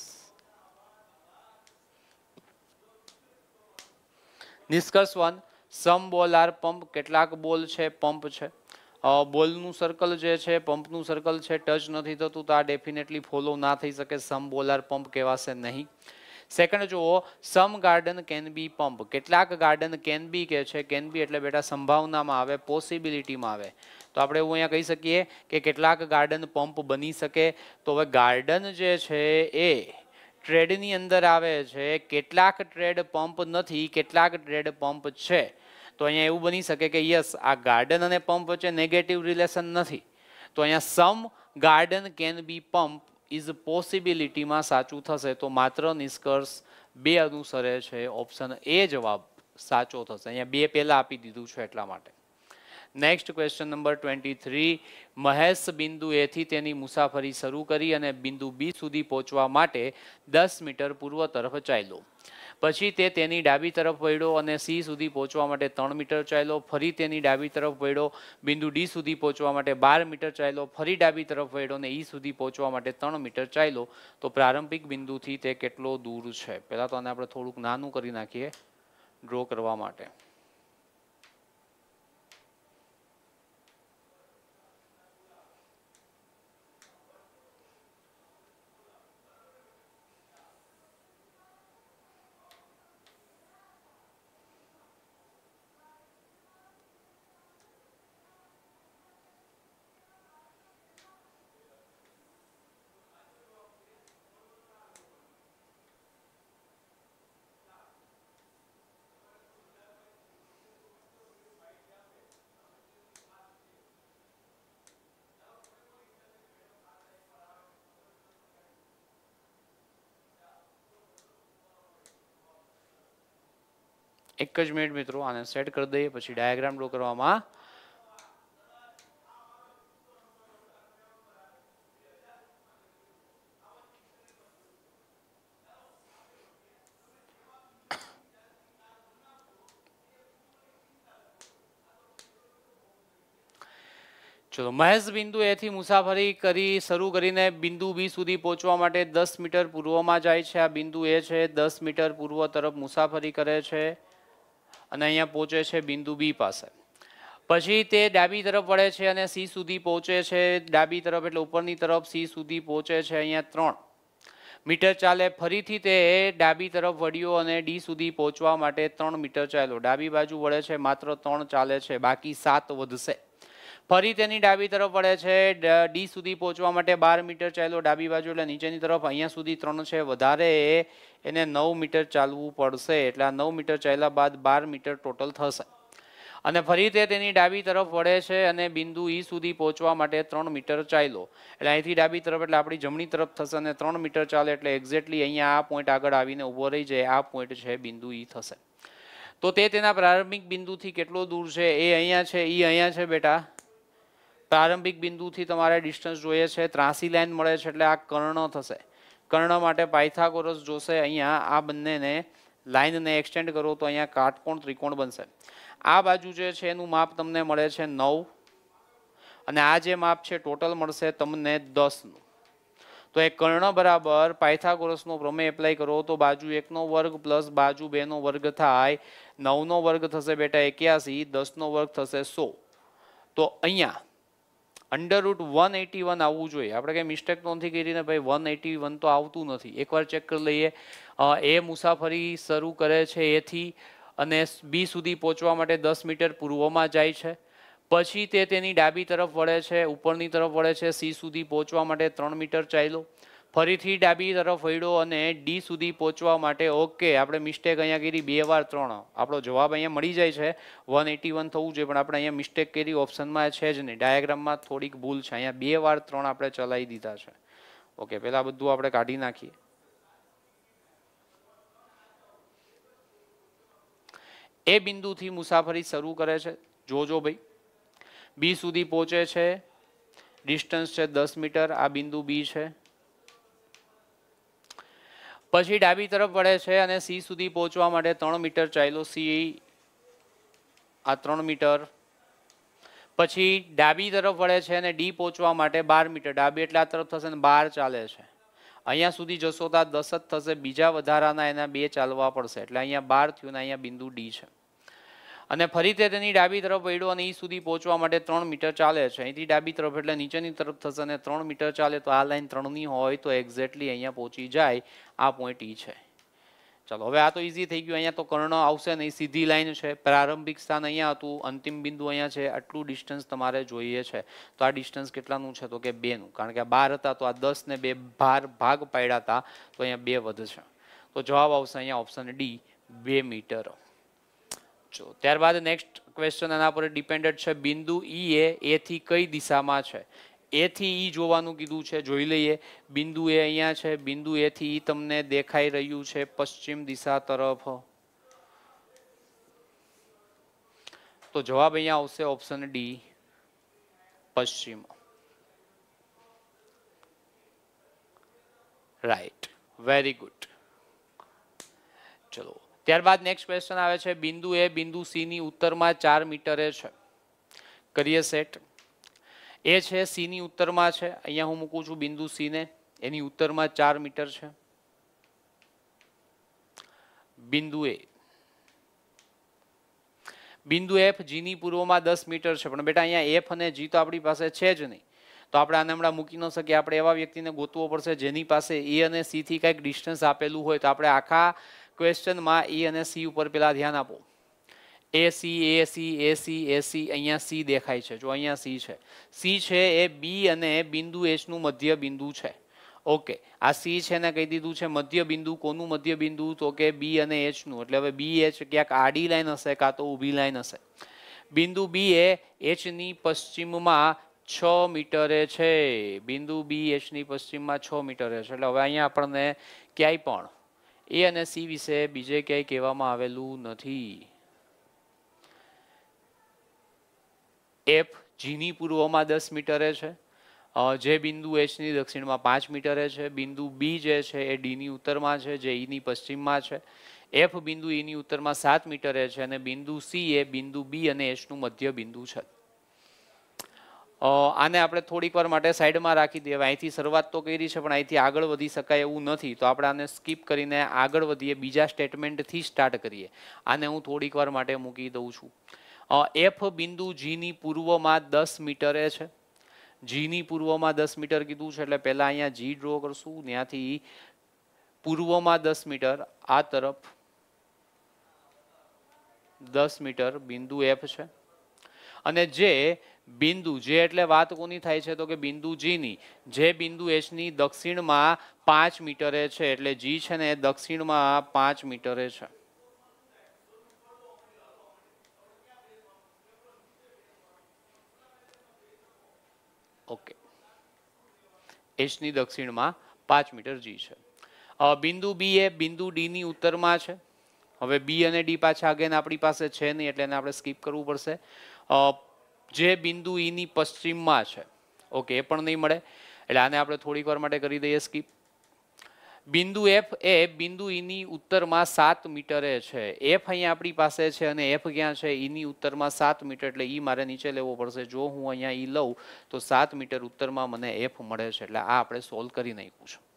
Speaker 1: નિષ્કર્ષ one some ball are pump કેટલાક બોલ છે પંપ છે બોલનું સર્કલ જે છે પંપનું સર્કલ છે ટચ નથી થતું તો આ ડેફિનેટલી ફોલો ના થઈ શકે સમ બોલ આર પંપ કહેવાશે નહીં સેકન્ડ જુઓ some garden can be pump કેટલાક ગાર્ડન કેન બી કે છે કેન બી એટલે બેટા સંભાવનામાં આવે પોસિબિલિટીમાં આવે તો આપણે એવું અહીંયા કહી શકીએ કે કેટલાક ગાર્ડન પંપ બની શકે તો હવે ગાર્ડન જે છે એ ટ્રેડની અંદર આવે છે કેટલાક ટ્રેડ પંપ નથી કેટલાક ટ્રેડ પંપ છે તો અહીંયા એવું બની શકે કે યસ આ ગાર્ડન અને પંપ વચ્ચે નેગેટિવ રિલેશન નથી તો અહીંયા some garden can be pump is પોસિબિલિટીમાં સાચું થશે તો માત્ર નિષ્કર્ષ બે અનુસરે છે ઓપ્શન એ જવાબ સાચો થશે અહીંયા બે પહેલાં આપી દીધું છે એટલા માટે next question number twenty three Mahesh બિંદુ એથી તેની મુસાફરી શરૂ કરી અને બિંદુ બી સુધી પહોંચવા માટે દસ મીટર પૂર્વ તરફ ચાલ્યો પછી તે તેની ડાબી તરફ વળ્યો અને સી સુધી પહોંચવા માટે ત્રણ મીટર ચાલ્યો ફરી તેની ડાબી તરફ વળ્યો બિંદુ ડી સુધી પહોંચવા માટે બાર મીટર ચાલ્યો ફરી ડાબી તરફ વળ્યો અને ઈ સુધી પહોંચવા માટે ત્રણ મીટર ચાલ્યો તો પ્રારંભિક બિંદુથી તે કેટલો દૂર છે પહેલાં તો આને આપણે થોડુંક નાનું કરી નાખીએ ડ્રો કરવા માટે એક જ મિનિટ મિત્રો આને સેટ કરી દઈએ પછી ડાયાગ્રામ ડ્રો કરવામાં ચલો મહેશ બિંદુ એથી મુસાફરી કરી શરૂ કરીને બિંદુ બી સુધી પહોંચવા માટે દસ મીટર પૂર્વમાં જાય છે આ બિંદુ એ છે દસ મીટર પૂર્વ તરફ મુસાફરી કરે છે અને અહીંયા પહોંચે છે બિંદુ બી પાસે પછી તે ડાબી તરફ વળે છે અને સી સુધી પહોંચે છે ડાબી તરફ એટલે ઉપરની તરફ સી સુધી પહોંચે છે અહીંયા ત્રણ મીટર ચાલે ફરીથી તે ડાબી તરફ વળ્યો અને ડી સુધી પહોંચવા માટે ત્રણ મીટર ચાલ્યો ડાબી બાજુ વળે છે માત્ર ત્રણ ચાલે છે બાકી સાત વધશે ફરી તેની ડાબી તરફ વળે છે ડી સુધી પહોંચવા માટે બાર મીટર ચાલ્યો ડાબી બાજુ એટલે નીચેની તરફ અહીંયા સુધી ત્રણ છે વધારે એને નવ મીટર ચાલવું પડશે એટલે આ નવ મીટર ચાલ્યા બાદ બાર મીટર ટોટલ થશે અને ફરી તે તેની ડાબી તરફ વળે છે અને બિંદુ ઈ સુધી પહોંચવા માટે ત્રણ મીટર ચાલ્યો એટલે અહીંથી ડાબી તરફ એટલે આપણી જમણી તરફ થશે અને ત્રણ મીટર ચાલે એટલે એક્ઝેક્ટલી અહીંયા આ પોઈન્ટ આગળ આવીને ઊભો રહી જાય આ પોઈન્ટ છે બિંદુ ઈ થશે તો તે તેના પ્રારંભિક બિંદુથી કેટલો દૂર છે એ અહીંયા છે એ અહીંયા છે બેટા પ્રારંભિક બિંદુથી તમારે ડિસ્ટન્સ જોઈએ છે ત્રાસી લાઇન મળે છે એટલે આ કર્ણ થશે કર્ણ માટે પાયથાગોરસ જોશે અહીંયા આ બંનેને લાઇનને એક્સટેન્ડ કરો તો અહીંયા કાટકોણ ત્રિકોણ બનશે આ બાજુ જે છે એનું માપ તમને મળે છે નવ અને આ જે માપ છે ટોટલ મળશે તમને દસનું તો એ કર્ણ બરાબર પાયથાગોરસનો પ્રમેય એપ્લાય કરો તો બાજુ એકનો વર્ગ પ્લસ બાજુ બેનો વર્ગ થાય નવનો વર્ગ થશે બેટા એક્યાસી દસનો વર્ગ થશે સો તો અહીંયા under root one eighty one આવવું જોઈએ આપણે કંઈ મિસ્ટેક નથી કરીને ભાઈ વન એટી વન તો આવતું નથી એકવાર ચેક કરી લઈએ એ મુસાફરી શરૂ કરે છે એથી અને બી સુધી પહોંચવા માટે દસ મીટર પૂર્વમાં જાય છે પછી તે તેની ડાબી તરફ વળે છે ઉપરની તરફ વળે છે સી સુધી પહોંચવા માટે ત્રણ મીટર ચાલ્યો ફરીથી ડાબી તરફ વળ્યો અને ડી સુધી પહોંચવા માટે ઓકે આપણે મિસ્ટેક અહીંયા કરી બે વાર ત્રણ આપણો જવાબ અહીંયા મળી જાય છે વન એટી વન થવું જોઈએ પણ આપણે અહીંયા મિસ્ટેક કરી ઓપ્શનમાં છે જ નહીં ડાયાગ્રામમાં થોડીક ભૂલ છે અહીંયા બે વાર ત્રણ આપણે ચલાવી દીધા છે ઓકે પહેલાં બધું આપણે કાઢી નાખીએ એ બિંદુથી મુસાફરી શરૂ કરે છે જોજો ભાઈ બી સુધી પહોંચે છે ડિસ્ટન્સ છે દસ મીટર આ બિંદુ બી છે પછી ડાબી તરફ વળે છે અને સી સુધી પહોંચવા માટે ત્રણ મીટર ચાલ્યો સી આ ત્રણ મીટર પછી ડાબી તરફ વળે છે અને ડી પહોંચવા માટે બાર મીટર ડાબી એટલે આ તરફ થશે અને બાર ચાલે છે અહીંયા સુધી જશો તો આ દસ જ થશે બીજા વધારાના એના બે ચાલવા પડશે એટલે અહીંયા બાર થયું અને અહીંયા બિંદુ ડી છે અને ફરી તેની ડાબી તરફ વળ્યો અને એ સુધી પહોંચવા માટે ત્રણ મીટર ચાલે છે અહીંથી ડાબી તરફ એટલે નીચેની તરફ થશે અને ત્રણ મીટર ચાલે તો આ લાઇન ત્રણની હોય તો એક્ઝેક્ટલી અહીંયા પહોંચી જાય આ પોઈન્ટ ઈ છે ચાલો હવે આ તો ઇઝી થઈ ગયું અહીંયા તો કર્ણ આવશે નહીં સીધી લાઈન છે પ્રારંભિક સ્થાન અહીંયા હતું અંતિમ બિંદુ અહીંયા છે આટલું ડિસ્ટન્સ તમારે જોઈએ છે તો આ ડિસ્ટન્સ કેટલાનું છે તો કે બેનું કારણ કે બાર હતા તો આ દસ ને બે બાર ભાગ પાડ્યા હતા તો અહીંયા બે વધશે તો જવાબ આવશે અહીંયા ઓપ્શન ડી બે મીટર છો ત્યારબાદ નેક્સ્ટ ક્વેશ્ચન એના પર ડિપેન્ડન્ટ છે બિંદુ ઈ e એ એથી કઈ દિશામાં છે એથી ઈ e જોવાનું કીધું છે જોઈ લઈએ બિંદુ એ અહીંયા છે બિંદુ એથી ઈ e તમને દેખાઈ રહ્યું છે પશ્ચિમ દિશા તરફ તો જવાબ અહીંયા આવશે ઓપ્શન ડી પશ્ચિમ રાઈટ વેરી ગુડ ચલો ત્યારબાદ નેક્સ્ટ ક્વેશ્ચન આવે છે બિંદુ એ બિંદુ સીની ઉત્તરમાં ચાર મીટરે છે કરીએ સેટ એ છે સીની ઉત્તરમાં છે અહીંયા હું મૂકું છું બિંદુ સીને એની ઉત્તરમાં ચાર મીટર છે બિંદુ એ બિંદુ એફ જીની પૂર્વમાં દસ મીટર છે પણ બેટા અહીંયા એફ અને જી તો આપણી પાસે છે જ નહીં તો આપણે આને હમણાં મૂકી ન શકીએ આપણે એવા વ્યક્તિને ગોતવો પડશે જેની પાસે એ અને સી થી કંઈક ડિસ્ટન્સ આપેલું હોય તો આપણે આખા ક્વેશ્ચનમાં ઈ e અને સી ઉપર પેલા ધ્યાન આપો A C A C A C A C અહીંયા સી દેખાય છે જો અહીંયા સી છે સી છે એ બી અને બિંદુ એચનું મધ્ય બિંદુ છે ઓકે આ સી છે ને કહી દીધું છે મધ્ય બિંદુ કોનું મધ્ય બિંદુ તો કે બી અને એચનું એટલે હવે બી એચ ક્યાંક આડી લાઈન હશે કાં તો ઊભી લાઈન હશે બિંદુ બી એ એચની પશ્ચિમમાં છ મીટરે છે બિંદુ બી એચની પશ્ચિમમાં છ મીટરે છે એટલે હવે અહીંયા આપણને ક્યાંય પણ એ અને સી વિશે બીજે ક્યાંય કહેવામાં આવેલું નથી એફ જીની પૂર્વમાં દસ મીટરે છે જે બિંદુ એચની દક્ષિણમાં પાંચ મીટરે છે બિંદુ બી જે છે એ ડીની ઉત્તરમાં છે જે ઈની પશ્ચિમમાં છે એફ બિંદુ ઈની ઉત્તરમાં સાત મીટરે છે અને બિંદુ સી એ બિંદુ બી અને એચનું મધ્ય બિંદુ છે આને આપણે થોડીક વાર માટે સાઈડમાં રાખી દઈએ અહીંથી શરૂઆત તો કરી છે પણ અહીંથી આગળ વધી શકાય એવું નથી તો આપણે આને સ્કીપ કરીને આગળ વધીએ બીજા સ્ટેટમેન્ટથી સ્ટાર્ટ કરીએ આને હું થોડીક વાર માટે મૂકી દઉં છું એફ બિંદુ જીની પૂર્વમાં દસ મીટરે છે જીની પૂર્વમાં દસ મીટર કીધું છે એટલે પહેલાં અહીંયા જી ડ્રો કરશું ત્યાંથી પૂર્વમાં દસ મીટર આ તરફ દસ મીટર બિંદુ એફ છે અને જે બિંદુ જે એટલે વાત કોની થાય છે તો કે બિંદુ જીની જે બિંદુ એચની દક્ષિણમાં પાંચ મીટરે છે એટલે જી છે ને દક્ષિણમાં પાંચ મીટરે છે ઓકે એચની દક્ષિણમાં પાંચ મીટર જી છે બિંદુ બી એ બિંદુ ડી ની ઉત્તરમાં છે હવે બી અને ડી પાછા અગેન આપણી પાસે છે નહીં એટલે એને આપણે સ્કીપ કરવું પડશે જે બિંદુ ઈની e પશ્ચિમમાં છે ઓકે એ પણ નહીં મળે એટલે આને આપણે થોડીક વાર માટે કરી દઈએ સ્કીપ બિંદુ એફ એ બિંદુ ઈની e ઉત્તરમાં સાત મીટરે છે એફ અહીંયા આપણી પાસે છે અને એફ ક્યાં છે ઈની e ઉત્તરમાં સાત મીટર એટલે ઈ મારે નીચે લેવો પડશે જો હું અહીંયા ઈ લઉં તો સાત મીટર ઉત્તરમાં મને એફ મળે છે એટલે આ આપણે સોલ્વ કરી નાખ્યું છે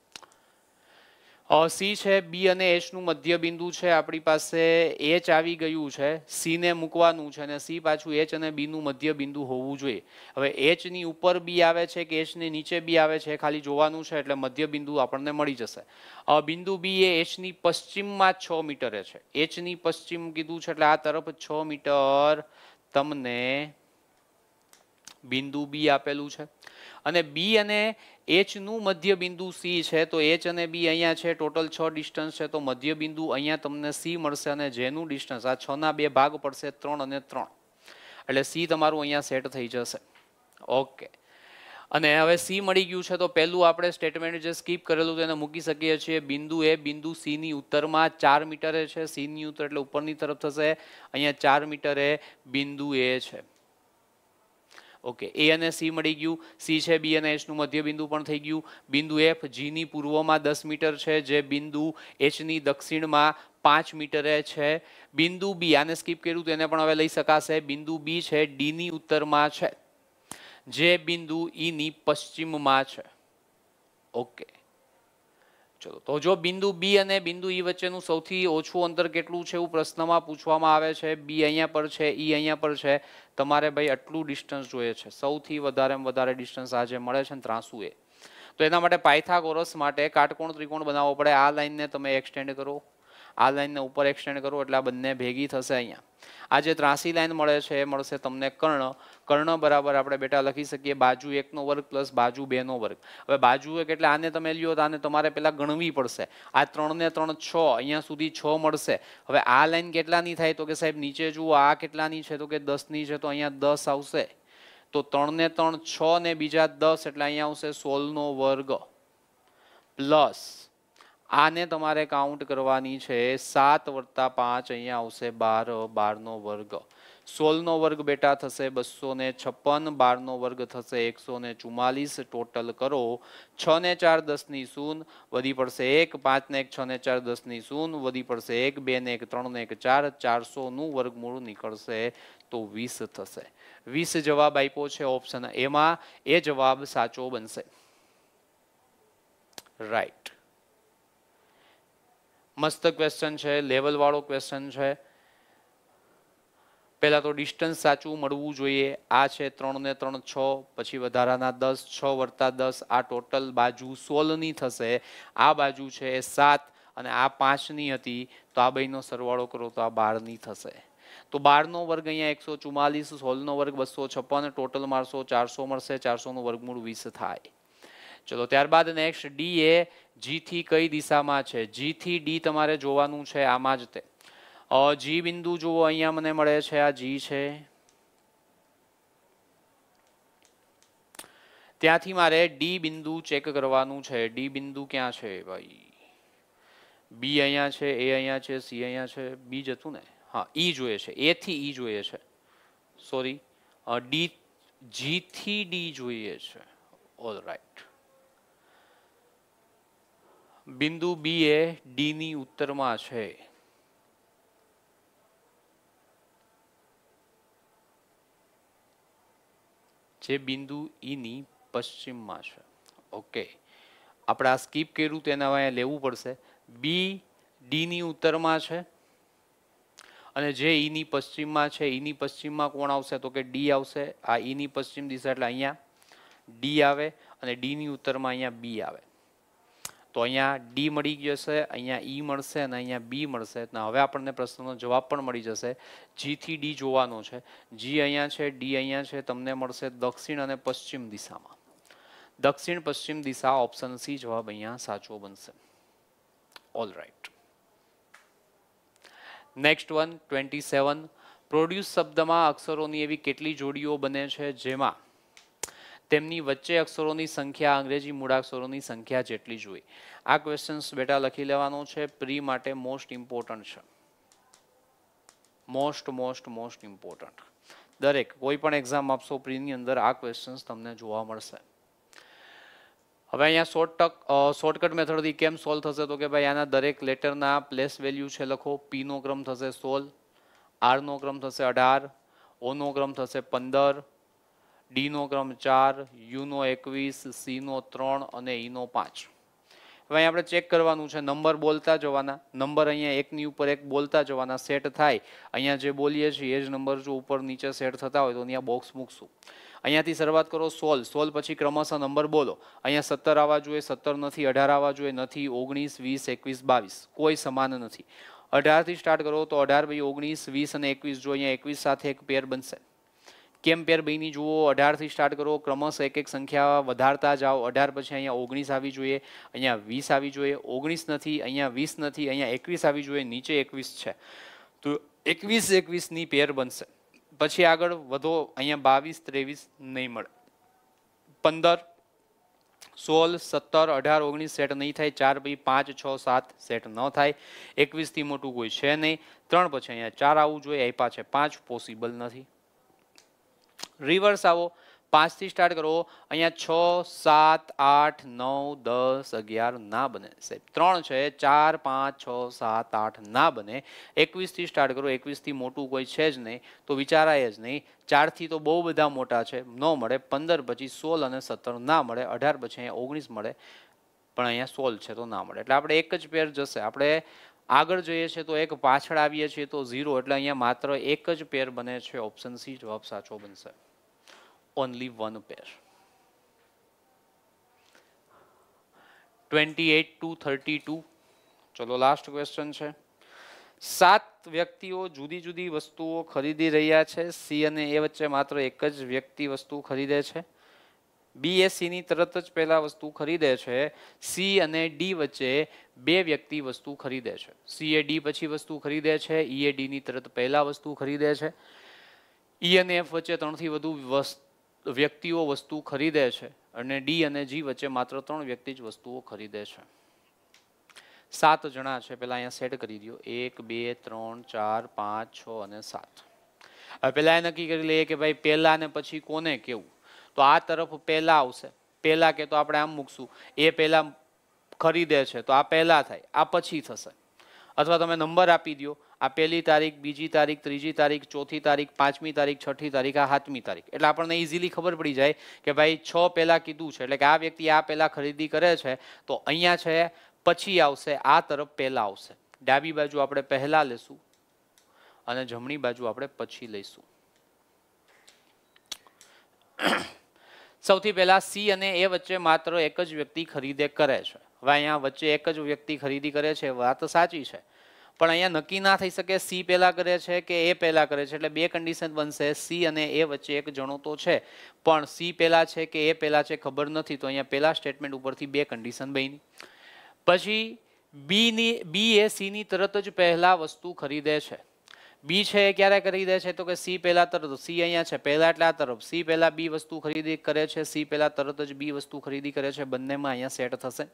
Speaker 1: સી છે બી અને એચનું મધ્ય બિંદુ છે આપણી પાસે એચ આવી ગયું છે સીને મૂકવાનું છે અને સી પાછું એચ અને બીનું મધ્ય બિંદુ હોવું જોઈએ હવે એચની ઉપર બી આવે છે કે એચની નીચે બી આવે છે ખાલી જોવાનું છે એટલે મધ્ય બિંદુ આપણને મળી જશે બિંદુ બી એ એચની પશ્ચિમમાં છ મીટરે છે એચની પશ્ચિમ કીધું છે એટલે આ તરફ છ મીટર તમને બિંદુ બી આપેલું છે અને બી અને એચનું મધ્ય બિંદુ સી છે તો એચ અને બી અહીંયા છે ટોટલ છ ડિસ્ટન્સ છે તો મધ્ય બિંદુ અહીંયા તમને સી મળશે અને જેનું ડિસ્ટન્સ આ છના બે ભાગ પડશે ત્રણ અને ત્રણ એટલે સી તમારું અહીંયા સેટ થઈ જશે ઓકે અને હવે સી મળી ગયું છે તો પહેલું આપણે સ્ટેટમેન્ટ જે સ્કીપ કરેલું તેને મૂકી શકીએ છીએ બિંદુ એ બિંદુ સીની ઉત્તરમાં ચાર મીટરે છે સીની ઉત્તર એટલે ઉપરની તરફ થશે અહીંયા ચાર મીટરે બિંદુ એ છે ઓકે એ અને સી મળી ગયું સી છે બી અને એચનું મધ્યબિંદુ પણ થઈ ગયું બિંદુ એફ જીની પૂર્વમાં દસ મીટર છે જે બિંદુ એચની દક્ષિણમાં પાંચ મીટરે છે બિંદુ બી આને સ્કીપ કર્યું તેને પણ હવે લઈ શકાશે બિંદુ બી છે ડીની ઉત્તરમાં છે જે બિંદુ ઈની e પશ્ચિમમાં છે ઓકે ચલો તો જો બિંદુ બી અને બિંદુ ઈ e વચ્ચેનું સૌથી ઓછું અંતર કેટલું છે એવું પ્રશ્નમાં પૂછવામાં આવે છે બી અહીંયા પર છે ઈ e અહીંયા પર છે તમારે ભાઈ આટલું ડિસ્ટન્સ જોઈએ છે સૌથી વધારેમાં વધારે ડિસ્ટન્સ આજે મળે છે ને એ તો એના માટે પાયથાગોરસ માટે કાટકોણ ત્રિકોણ બનાવવો પડે આ લાઇનને તમે એક્સટેન્ડ કરો આ લાઇનને ઉપર એક્સટેન્ડ કરો એટલે આ બંને ભેગી થશે અહીંયા આ જે ત્રાસી લાઈન મળે છે એ મળશે તમને કર્ણ કર્ણ બરાબર આપણે બેટા લખી શકીએ બાજુ એકનો વર્ગ પ્લસ બાજુ બેનો વર્ગ હવે બાજુ એક એટલે આને તમે લ્યો તો આને તમારે પહેલાં ગણવી પડશે આ ત્રણને ત્રણ છ અહીંયા સુધી છ મળશે હવે આ લાઇન કેટલાની થાય તો કે સાહેબ નીચે જુઓ આ કેટલાની છે તો કે દસની છે તો અહીંયા દસ આવશે તો ત્રણને ત્રણ છ ને બીજા દસ એટલે અહીંયા આવશે સોળનો વર્ગ પ્લસ આને તમારે કાઉન્ટ કરવાની છે સાત વર્તા પાંચ અહીંયા આવશે બાર બારનો વર્ગ સોળનો વર્ગ બેટા થશે બસો ને છપ્પન બારનો વર્ગ થશે એકસો ને ચુમ્માલીસ ટોટલ કરો છ ને ચાર દસની શૂન વધી પડશે એક પાંચને એક છ ને ચાર દસની શૂન વધી પડશે એક બે ને એક ત્રણ ને એક ચાર ચારસોનું વર્ગમૂળ નીકળશે તો વીસ થશે વીસ જવાબ આપ્યો છે ઓપ્શન એમાં એ જવાબ સાચો બનશે રાઈટ મસ્ત ક્વેશ્ચન છે લેવલવાળો ક્વેશ્ચન છે પહેલાં તો ડિસ્ટન્સ સાચું મળવું જોઈએ આ છે ત્રણ ને ત્રણ છ પછી વધારાના દસ છ વર્તા દસ આ ટોટલ બાજુ સોલની થશે આ બાજુ છે એ સાત અને આ પાંચની હતી તો આ બેનો સરવાળો કરો તો આ બારની થશે તો બારનો વર્ગ અહીંયા એકસો ચુમ્માલીસ સોલનો વર્ગ બસો છપ્પન ટોટલ મારસો ચારસો મળશે ચારસોનો વર્ગમૂળ વીસ થાય ચલો ત્યારબાદ નેક્સ્ટ ડી એ જી થી કઈ દિશામાં છે જીથી ડી તમારે જોવાનું છે આમાં જ તે જી બિંદુ જુઓ અહીંયા મને મળે છે આ જી છે ત્યાંથી મારે ડી બિંદુ ચેક કરવાનું છે ડી બિંદુ ક્યાં છે ભાઈ બી અહીંયા છે એ અહીંયા છે સી અહીંયા છે બી જતું ને હા ઈ e જોઈએ છે એ થી ઈ e જોઈએ છે સોરી ડી જીથી ડી જોઈએ છે ઓલ રાઈટ બિંદુ બી એ ડીની ઉત્તરમાં છે જે બિંદુ ઈની e પશ્ચિમમાં છે ઓકે આપણે આ સ્કીપ કર્યું તેના અહીંયા લેવું પડશે બી ડીની ઉત્તરમાં છે અને જે ઈની e પશ્ચિમમાં છે ઈની e પશ્ચિમમાં કોણ આવશે તો કે ડી આવશે આ ઈની પશ્ચિમ દિશા એટલે અહીંયા ડી આવે અને ડી ની ઉત્તરમાં અહીંયા બી આવે તો અહીંયા ડી મળી ગયો છે અહીંયા ઈ e મળશે અને અહીંયા બી મળશે અને હવે આપણને પ્રશ્નનો જવાબ પણ મળી જશે જીથી ડી જોવાનો છે જી અહીંયા છે ડી અહીંયા છે તમને મળશે દક્ષિણ અને પશ્ચિમ દિશામાં દક્ષિણ પશ્ચિમ દિશા ઓપ્શન સી જવાબ અહીંયા સાચો બનશે all right next one twenty seven produce શબ્દમાં અક્ષરોની એવી કેટલી જોડીઓ બને છે જેમાં તેમની વચ્ચે અક્ષરોની સંખ્યા અંગ્રેજી મૂળાક્ષરોની સંખ્યા જેટલી જ આ ક્વેશ્ચન્સ બેટા લખી લેવાનો છે પ્રી માટે મોસ્ટ ઇમ્પોર્ટન્ટ છે મોસ્ટ મોસ્ટ મોસ્ટ ઇમ્પોર્ટન્ટ દરેક કોઈ પણ એક્ઝામ આપશો પ્રીની અંદર આ ક્વેશ્ચન્સ તમને જોવા મળશે હવે અહીંયા શોર્ટ ટક શોર્ટકટ મેથડથી કેમ સોલ્વ થશે તો કે ભાઈ આના દરેક લેટરના પ્લેસ વેલ્યુ છે લખો પીનો ક્રમ થશે સોલ આરનો ક્રમ થશે અઢાર ઓનો ક્રમ થશે પંદર ડીનો ક્રમ ચાર યુનો એકવીસ સીનો ત્રણ અને ઈનો પાંચ હવે આપણે ચેક કરવાનું છે નંબર બોલતા જવાના નંબર અહીંયા એકની ઉપર એક બોલતા જવાના સેટ થાય અહીંયા જે બોલીએ છીએ એ જ નંબર જો ઉપર નીચે સેટ થતા હોય તો અહીંયા બોક્સ મૂકશું અહીંયાથી શરૂઆત કરો સોલ સોલ પછી ક્રમશઃ નંબર બોલો અહીંયા સત્તર આવવા જોઈએ સત્તર નથી અઢાર આવવા જોઈએ નથી ઓગણીસ વીસ એકવીસ બાવીસ કોઈ સમાન નથી અઢારથી સ્ટાર્ટ કરો તો અઢાર પછી ઓગણીસ વીસ અને એકવીસ જો અહીંયા એકવીસ સાથે એક પેર બનશે કેમ પેર બની જુઓ અઢારથી સ્ટાર્ટ કરો ક્રમશ એક એક સંખ્યા વધારતા જાઓ અઢાર પછી અહીંયા ઓગણીસ આવી જોઈએ અહીંયા વીસ આવી જોઈએ ઓગણીસ નથી અહીંયા વીસ નથી અહીંયા એકવીસ આવી જોઈએ નીચે એકવીસ છે તો એકવીસ એકવીસની પેર બનશે પછી આગળ વધો અહીંયા બાવીસ ત્રેવીસ નહીં મળે પંદર સોળ સત્તર અઢાર ઓગણીસ સેટ નહીં થાય ચાર પછી પાંચ છ સાત સેટ ન થાય એકવીસથી મોટું કોઈ છે નહીં ત્રણ પછી અહીંયા ચાર આવવું જોઈએ આપ્યા છે પાંચ પોસિબલ નથી રિવર્સ આવો પાંચથી સ્ટાર્ટ કરો અહીંયા છ સાત આઠ નવ દસ અગિયાર ના બને સાહેબ ત્રણ છે ચાર પાંચ છ સાત આઠ ના બને એકવીસથી સ્ટાર્ટ કરો એકવીસથી મોટું કોઈ છે જ નહીં તો વિચારાય જ નહીં ચારથી તો બહુ બધા મોટા છે ન મળે પંદર પછી સોળ અને સત્તર ના મળે અઢાર પછી અહીંયા ઓગણીસ મળે પણ અહીંયા સોળ છે તો ના મળે એટલે આપણે એક જ પેર જશે આપણે આગળ જોઈએ છે તો એક પાછળ આવીએ છીએ તો ઝીરો એટલે અહીંયા માત્ર એક જ પેર બને છે ઓપ્શન સી જવાબ સાચો બનશે only one pair twenty eight two thirty two ચલો લાસ્ટ ક્વેશ્ચન છે સાત વ્યક્તિઓ જુદી જુદી વસ્તુઓ ખરીદી રહ્યા છે સી અને એ વચ્ચે માત્ર એક જ વ્યક્તિ વસ્તુ ખરીદે છે બી એ તરત જ પહેલાં વસ્તુ ખરીદે છે સી અને ડી વચ્ચે બે વ્યક્તિ વસ્તુ ખરીદે છે સી એ ડી પછી વસ્તુ ખરીદે છે ઈ e એ ડીની તરત પહેલાં વસ્તુ ખરીદે છે ઈ e અને એફ વચ્ચે ત્રણથી વધુ વ્યક્તિઓ વસ્તુ ખરીદે છે અને ડી અને જી વચ્ચે માત્ર ત્રણ વ્યક્તિ જ વસ્તુઓ ખરીદે છે સાત જણા છે પહેલાં અહીંયા સેટ કરી દો એક બે ત્રણ ચાર પાંચ છ અને સાત હવે પહેલાં એ નક્કી કરી લઈએ કે ભાઈ પહેલાં ને પછી કોને કેવું તો આ તરફ પહેલાં આવશે પહેલાં કે તો આપણે આમ મૂકશું એ પહેલાં ખરીદે છે તો આ પહેલાં થાય આ પછી થશે અથવા તમે નંબર આપી દો આ પહેલી તારીખ બીજી તારીખ ત્રીજી તારીખ ચોથી તારીખ પાંચમી તારીખ છઠ્ઠી તારીખ આ સાતમી તારીખ એટલે આપણને ઇઝીલી ખબર પડી જાય કે ભાઈ છ પહેલાં કીધું છે એટલે કે આ વ્યક્તિ આ પહેલાં ખરીદી કરે છે તો અહીંયા છે પછી આવશે આ તરફ પહેલાં આવશે ડાબી બાજુ આપણે પહેલાં લેશું અને જમણી બાજુ આપણે પછી લઈશું સૌથી પહેલાં સી અને એ વચ્ચે માત્ર એક જ વ્યક્તિ ખરીદે કરે છે હવે અહીંયા વચ્ચે એક જ વ્યક્તિ ખરીદી કરે છે વાત સાચી છે પણ અહીંયા નક્કી ના થઈ શકે સી પહેલાં કરે છે કે એ પહેલાં કરે છે એટલે બે કન્ડિશન બનશે સી અને એ વચ્ચે એક જણો તો છે પણ સી પહેલાં છે કે એ પહેલાં છે ખબર નથી તો અહીંયા પહેલાં સ્ટેટમેન્ટ ઉપરથી બે કન્ડિશન બની પછી બીની બી એ સીની તરત જ પહેલાં વસ્તુ ખરીદે છે બી છે એ ક્યારે કરી દે છે તો કે સી પહેલા તરત સી અહીંયા છે પહેલા એટલે આ તરફ સી પહેલા બી વસ્તુ ખરીદી કરે છે સી પહેલા તરત જ બી વસ્તુ ખરીદી કરે છે બંનેમાં અહીંયા સેટ થશે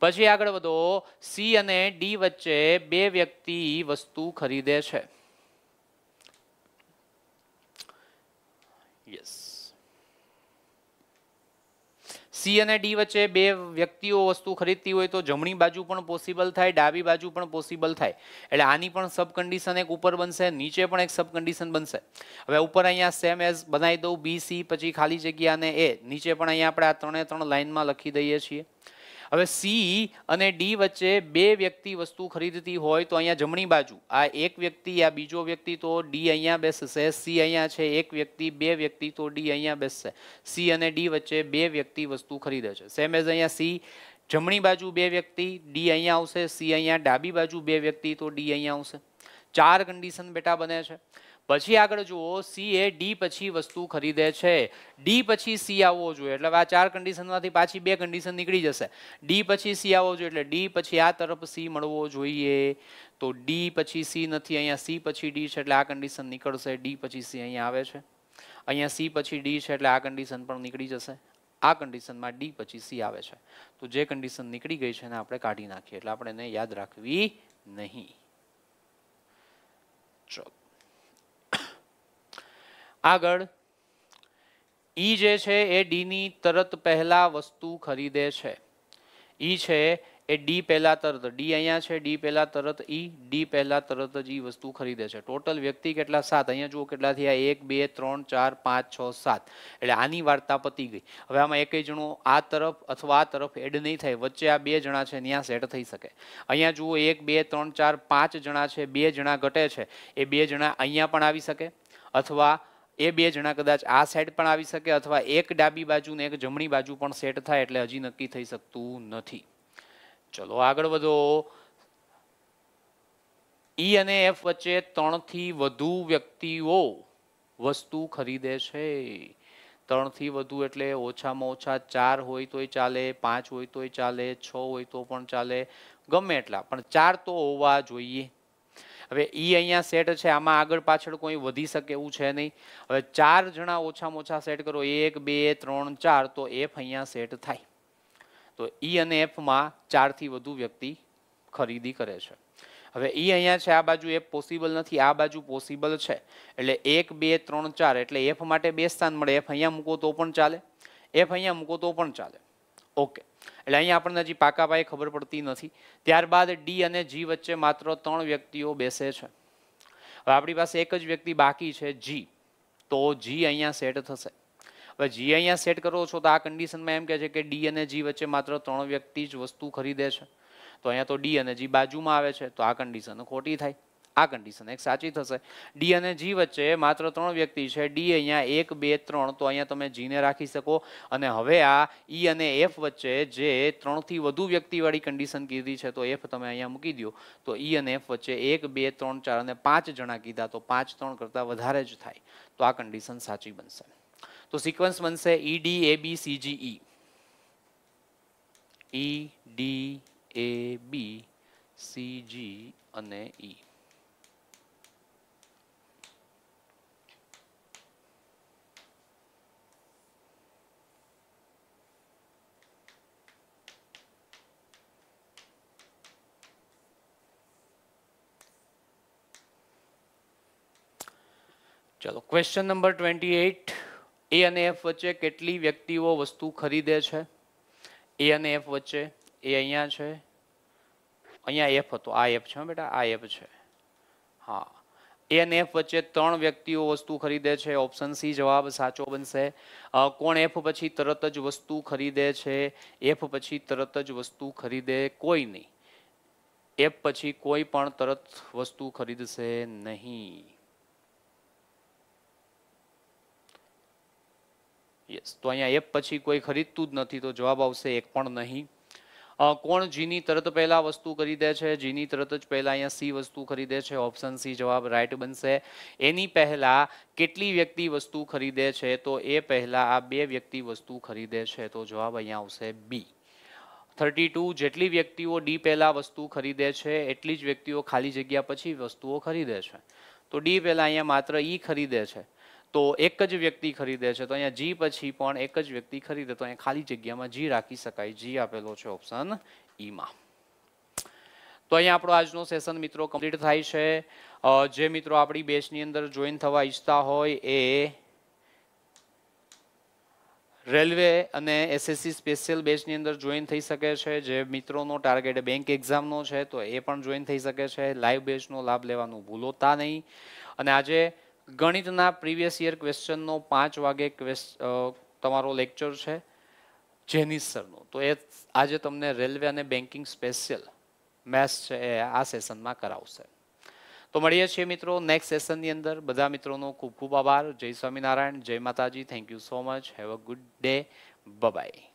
Speaker 1: પછી આગળ વધો સી અને ડી વચ્ચે બે વ્યક્તિ વસ્તુ ખરીદે છે યસ સી અને ડી વચ્ચે બે વ્યક્તિઓ વસ્તુ ખરીદતી હોય તો જમણી બાજુ પણ પોસિબલ થાય ડાબી બાજુ પણ પોસિબલ થાય એટલે આની પણ સબ કન્ડિશન એક ઉપર બનશે નીચે પણ એક સબ કન્ડિશન બનશે હવે ઉપર અહીંયા સેમ એઝ બનાવી દઉં બી સી પછી ખાલી જગ્યા અને એ નીચે પણ અહીંયા આપણે આ ત્રણે ત્રણ લાઇનમાં લખી દઈએ છીએ હવે સી અને ડી વચ્ચે બે વ્યક્તિ વસ્તુ ખરીદતી હોય તો અહીંયા જમણી બાજુ આ એક વ્યક્તિ આ બીજો વ્યક્તિ તો ડી અહીંયા બેસશે સી અહીંયા છે એક વ્યક્તિ બે વ્યક્તિ તો ડી અહીંયા બેસશે સી અને ડી વચ્ચે બે વ્યક્તિ વસ્તુ ખરીદે છે સેમ એઝ અહીંયા સી જમણી બાજુ બે વ્યક્તિ ડી અહીંયા આવશે સી અહીંયા ડાબી બાજુ બે વ્યક્તિ તો ડી અહીંયા આવશે ચાર કન્ડિશન બેટા બને છે પછી આગળ જુઓ સી એ ડી પછી વસ્તુ ખરીદે છે ડી પછી સી આવવો જોઈએ એટલે આ ચાર કન્ડિશનમાંથી પાછી બે કન્ડિશન નીકળી જશે ડી પછી સી આવવો જોઈએ એટલે ડી પછી આ તરફ સી મળવો જોઈએ તો ડી પછી સી નથી અહીંયા સી પછી ડી છે એટલે આ કન્ડિશન નીકળશે ડી પછી સી અહીંયા આવે છે અહીંયા સી પછી ડી છે એટલે આ કન્ડિશન પણ નીકળી જશે આ કન્ડિશનમાં ડી પછી સી આવે છે તો જે કન્ડિશન નીકળી ગઈ છે એને આપણે કાઢી નાખીએ એટલે આપણે એને યાદ રાખવી નહીં ચલો આગળ ઈ જે છે એ ડીની તરત પહેલાં વસ્તુ ખરીદે છે ઈ છે એ ડી પહેલાં તરત ડી અહીંયા છે ડી પહેલાં તરત ઈ ડી પહેલાં તરત જ ઈ વસ્તુ ખરીદે છે ટોટલ વ્યક્તિ કેટલા સાત અહીંયા જુઓ કેટલા થયા એક બે ત્રણ ચાર પાંચ છ સાત એટલે આની વાર્તા પતી ગઈ હવે આમાં એકેય જણો આ તરફ અથવા આ તરફ એડ નહીં થાય વચ્ચે આ બે જણા છે ત્યાં સેટ થઈ શકે અહીંયા જુઓ એક બે ત્રણ ચાર પાંચ જણા છે બે જણા ઘટે છે એ બે જણા અહીંયા પણ આવી શકે અથવા એ બે જણા કદાચ આ સાઈડ પણ આવી શકે અથવા એક ડાબી બાજુ ને એક જમણી બાજુ પણ સેટ થાય એટલે હજી નક્કી થઈ શકતું નથી ચલો આગળ વધો ઈ e અને એફ વચ્ચે ત્રણથી વધુ વ્યક્તિઓ વસ્તુ ખરીદે છે ત્રણથી વધુ એટલે ઓછામાં ઓછા ચાર હોય તોય ચાલે પાંચ હોય તોય ચાલે છ હોય તો પણ ચાલે ગમે એટલા પણ ચાર તો હોવા જોઈએ હવે એ અહીંયા સેટ છે આમાં આગળ પાછળ કોઈ વધી શકે એવું છે નહીં હવે ચાર જણા ઓછામાં ઓછા સેટ કરો એક બે ત્રણ ચાર તો એફ અહીંયા સેટ થાય તો ઈ અને એફમાં ચારથી વધુ વ્યક્તિ ખરીદી કરે છે હવે ઈ અહીંયા છે આ બાજુ એફ પોસિબલ નથી આ બાજુ પોસિબલ છે એટલે એક બે ત્રણ ચાર એટલે એફ માટે બે સ્થાન મળે એફ અહીંયા મૂકો તો પણ ચાલે એફ અહીંયા મૂકો તો પણ ચાલે ઓકે એટલે અહીંયા આપણને હજી પાકા પાયે ખબર પડતી નથી ત્યારબાદ ડી અને જી વચ્ચે માત્ર ત્રણ વ્યક્તિઓ બેસે છે હવે આપણી પાસે એક જ વ્યક્તિ બાકી છે જી તો જી અહીંયા સેટ થશે હવે જી અહીંયા સેટ કરો છો તો આ કન્ડિશનમાં એમ કહે છે કે ડી અને જી વચ્ચે માત્ર ત્રણ વ્યક્તિ જ વસ્તુ ખરીદે છે તો અહીંયા તો ડી અને જી બાજુમાં આવે છે તો આ કન્ડિશન ખોટી થાય આ કન્ડિશન એક સાચી થશે ડી અને જી વચ્ચે માત્ર ત્રણ વ્યક્તિ છે ડી અહીંયા એક બે ત્રણ તો અહીંયા તમે જીને રાખી શકો અને હવે આ ઈ e અને એફ વચ્ચે જે ત્રણથી વધુ વ્યક્તિવાળી કન્ડિશન કીધી છે તો એફ તમે અહીંયા મૂકી દો તો ઈ e અને એફ વચ્ચે એક બે ત્રણ ચાર અને પાંચ જણા કીધા તો પાંચ ત્રણ કરતાં વધારે જ થાય તો આ કન્ડિશન સાચી બનશે તો સિક્વન્સ બનશે E D A B C G E E D A B C G અને ઈ e. ચલો question number twenty eight A અને એફ વચ્ચે કેટલી વ્યક્તિઓ વસ્તુ ખરીદે છે એ અને એફ વચ્ચે એ અહીંયા છે અહીંયા એફ હતો આ એફ છે બેટા આ એફ છે હા એ અને એફ વચ્ચે ત્રણ વ્યક્તિઓ વસ્તુ ખરીદે છે ઓપ્શન સી જવાબ સાચો બનશે કોણ એફ પછી તરત જ વસ્તુ ખરીદે છે એફ પછી તરત જ વસ્તુ ખરીદે કોઈ નહીં એફ પછી કોઈ પણ તરત વસ્તુ ખરીદશે નહીં યસ તો અહીંયા એપ પછી કોઈ ખરીદતું જ નથી તો જવાબ આવશે એક પણ નહીં કોણ જીની તરત પહેલાં વસ્તુ ખરીદે છે જીની તરત જ પહેલાં અહીંયા સી વસ્તુ ખરીદે છે ઓપ્શન સી જવાબ રાઇટ બનશે એની પહેલાં કેટલી વ્યક્તિ વસ્તુ ખરીદે છે તો એ પહેલાં આ બે વ્યક્તિ વસ્તુ ખરીદે છે તો જવાબ અહીંયા આવશે બી થર્ટી ટુ જેટલી વ્યક્તિઓ ડી પહેલાં વસ્તુ ખરીદે છે એટલી જ વ્યક્તિઓ ખાલી જગ્યા પછી વસ્તુઓ ખરીદે છે તો ડી પહેલાં અહીંયા માત્ર ઈ ખરીદે છે તો એક જ વ્યક્તિ ખરીદે છે તો અહીંયા જી પછી પણ એક જ વ્યક્તિ ખરીદે તો અહીંયા ખાલી જગ્યામાં જી રાખી શકાય જી આપેલો છે ઓપ્શન ઈમાં e તો અહીંયા આપણો આજનો સેશન મિત્રો કમ્પ્લીટ થાય છે જે મિત્રો આપણી બેચની અંદર જોઈન થવા ઈચ્છતા હોય એ રેલવે અને એસએસસી સ્પેશિયલ બેચની અંદર જોઈન થઈ શકે છે જે મિત્રોનો ટાર્ગેટ બેંક એક્ઝામનો છે તો એ પણ જોઈન થઈ શકે છે લાઈવ બેચનો લાભ લેવાનું ભૂલોતા નહીં અને આજે ગણિતના પ્રીવિયસ યર ક્વેશ્ચનનો પાંચ વાગે તમારો લેક્ચર છે જેનિસ સરનો તો એ આજે તમને રેલવે અને બેન્કિંગ સ્પેશિયલ મેથ્સ છે એ આ સેશનમાં કરાવશે તો મળીએ છીએ મિત્રો નેક્સ્ટ સેશનની અંદર બધા મિત્રોનો ખૂબ ખૂબ આભાર જય સ્વામિનારાયણ જય Mataji thank you so much have a good day by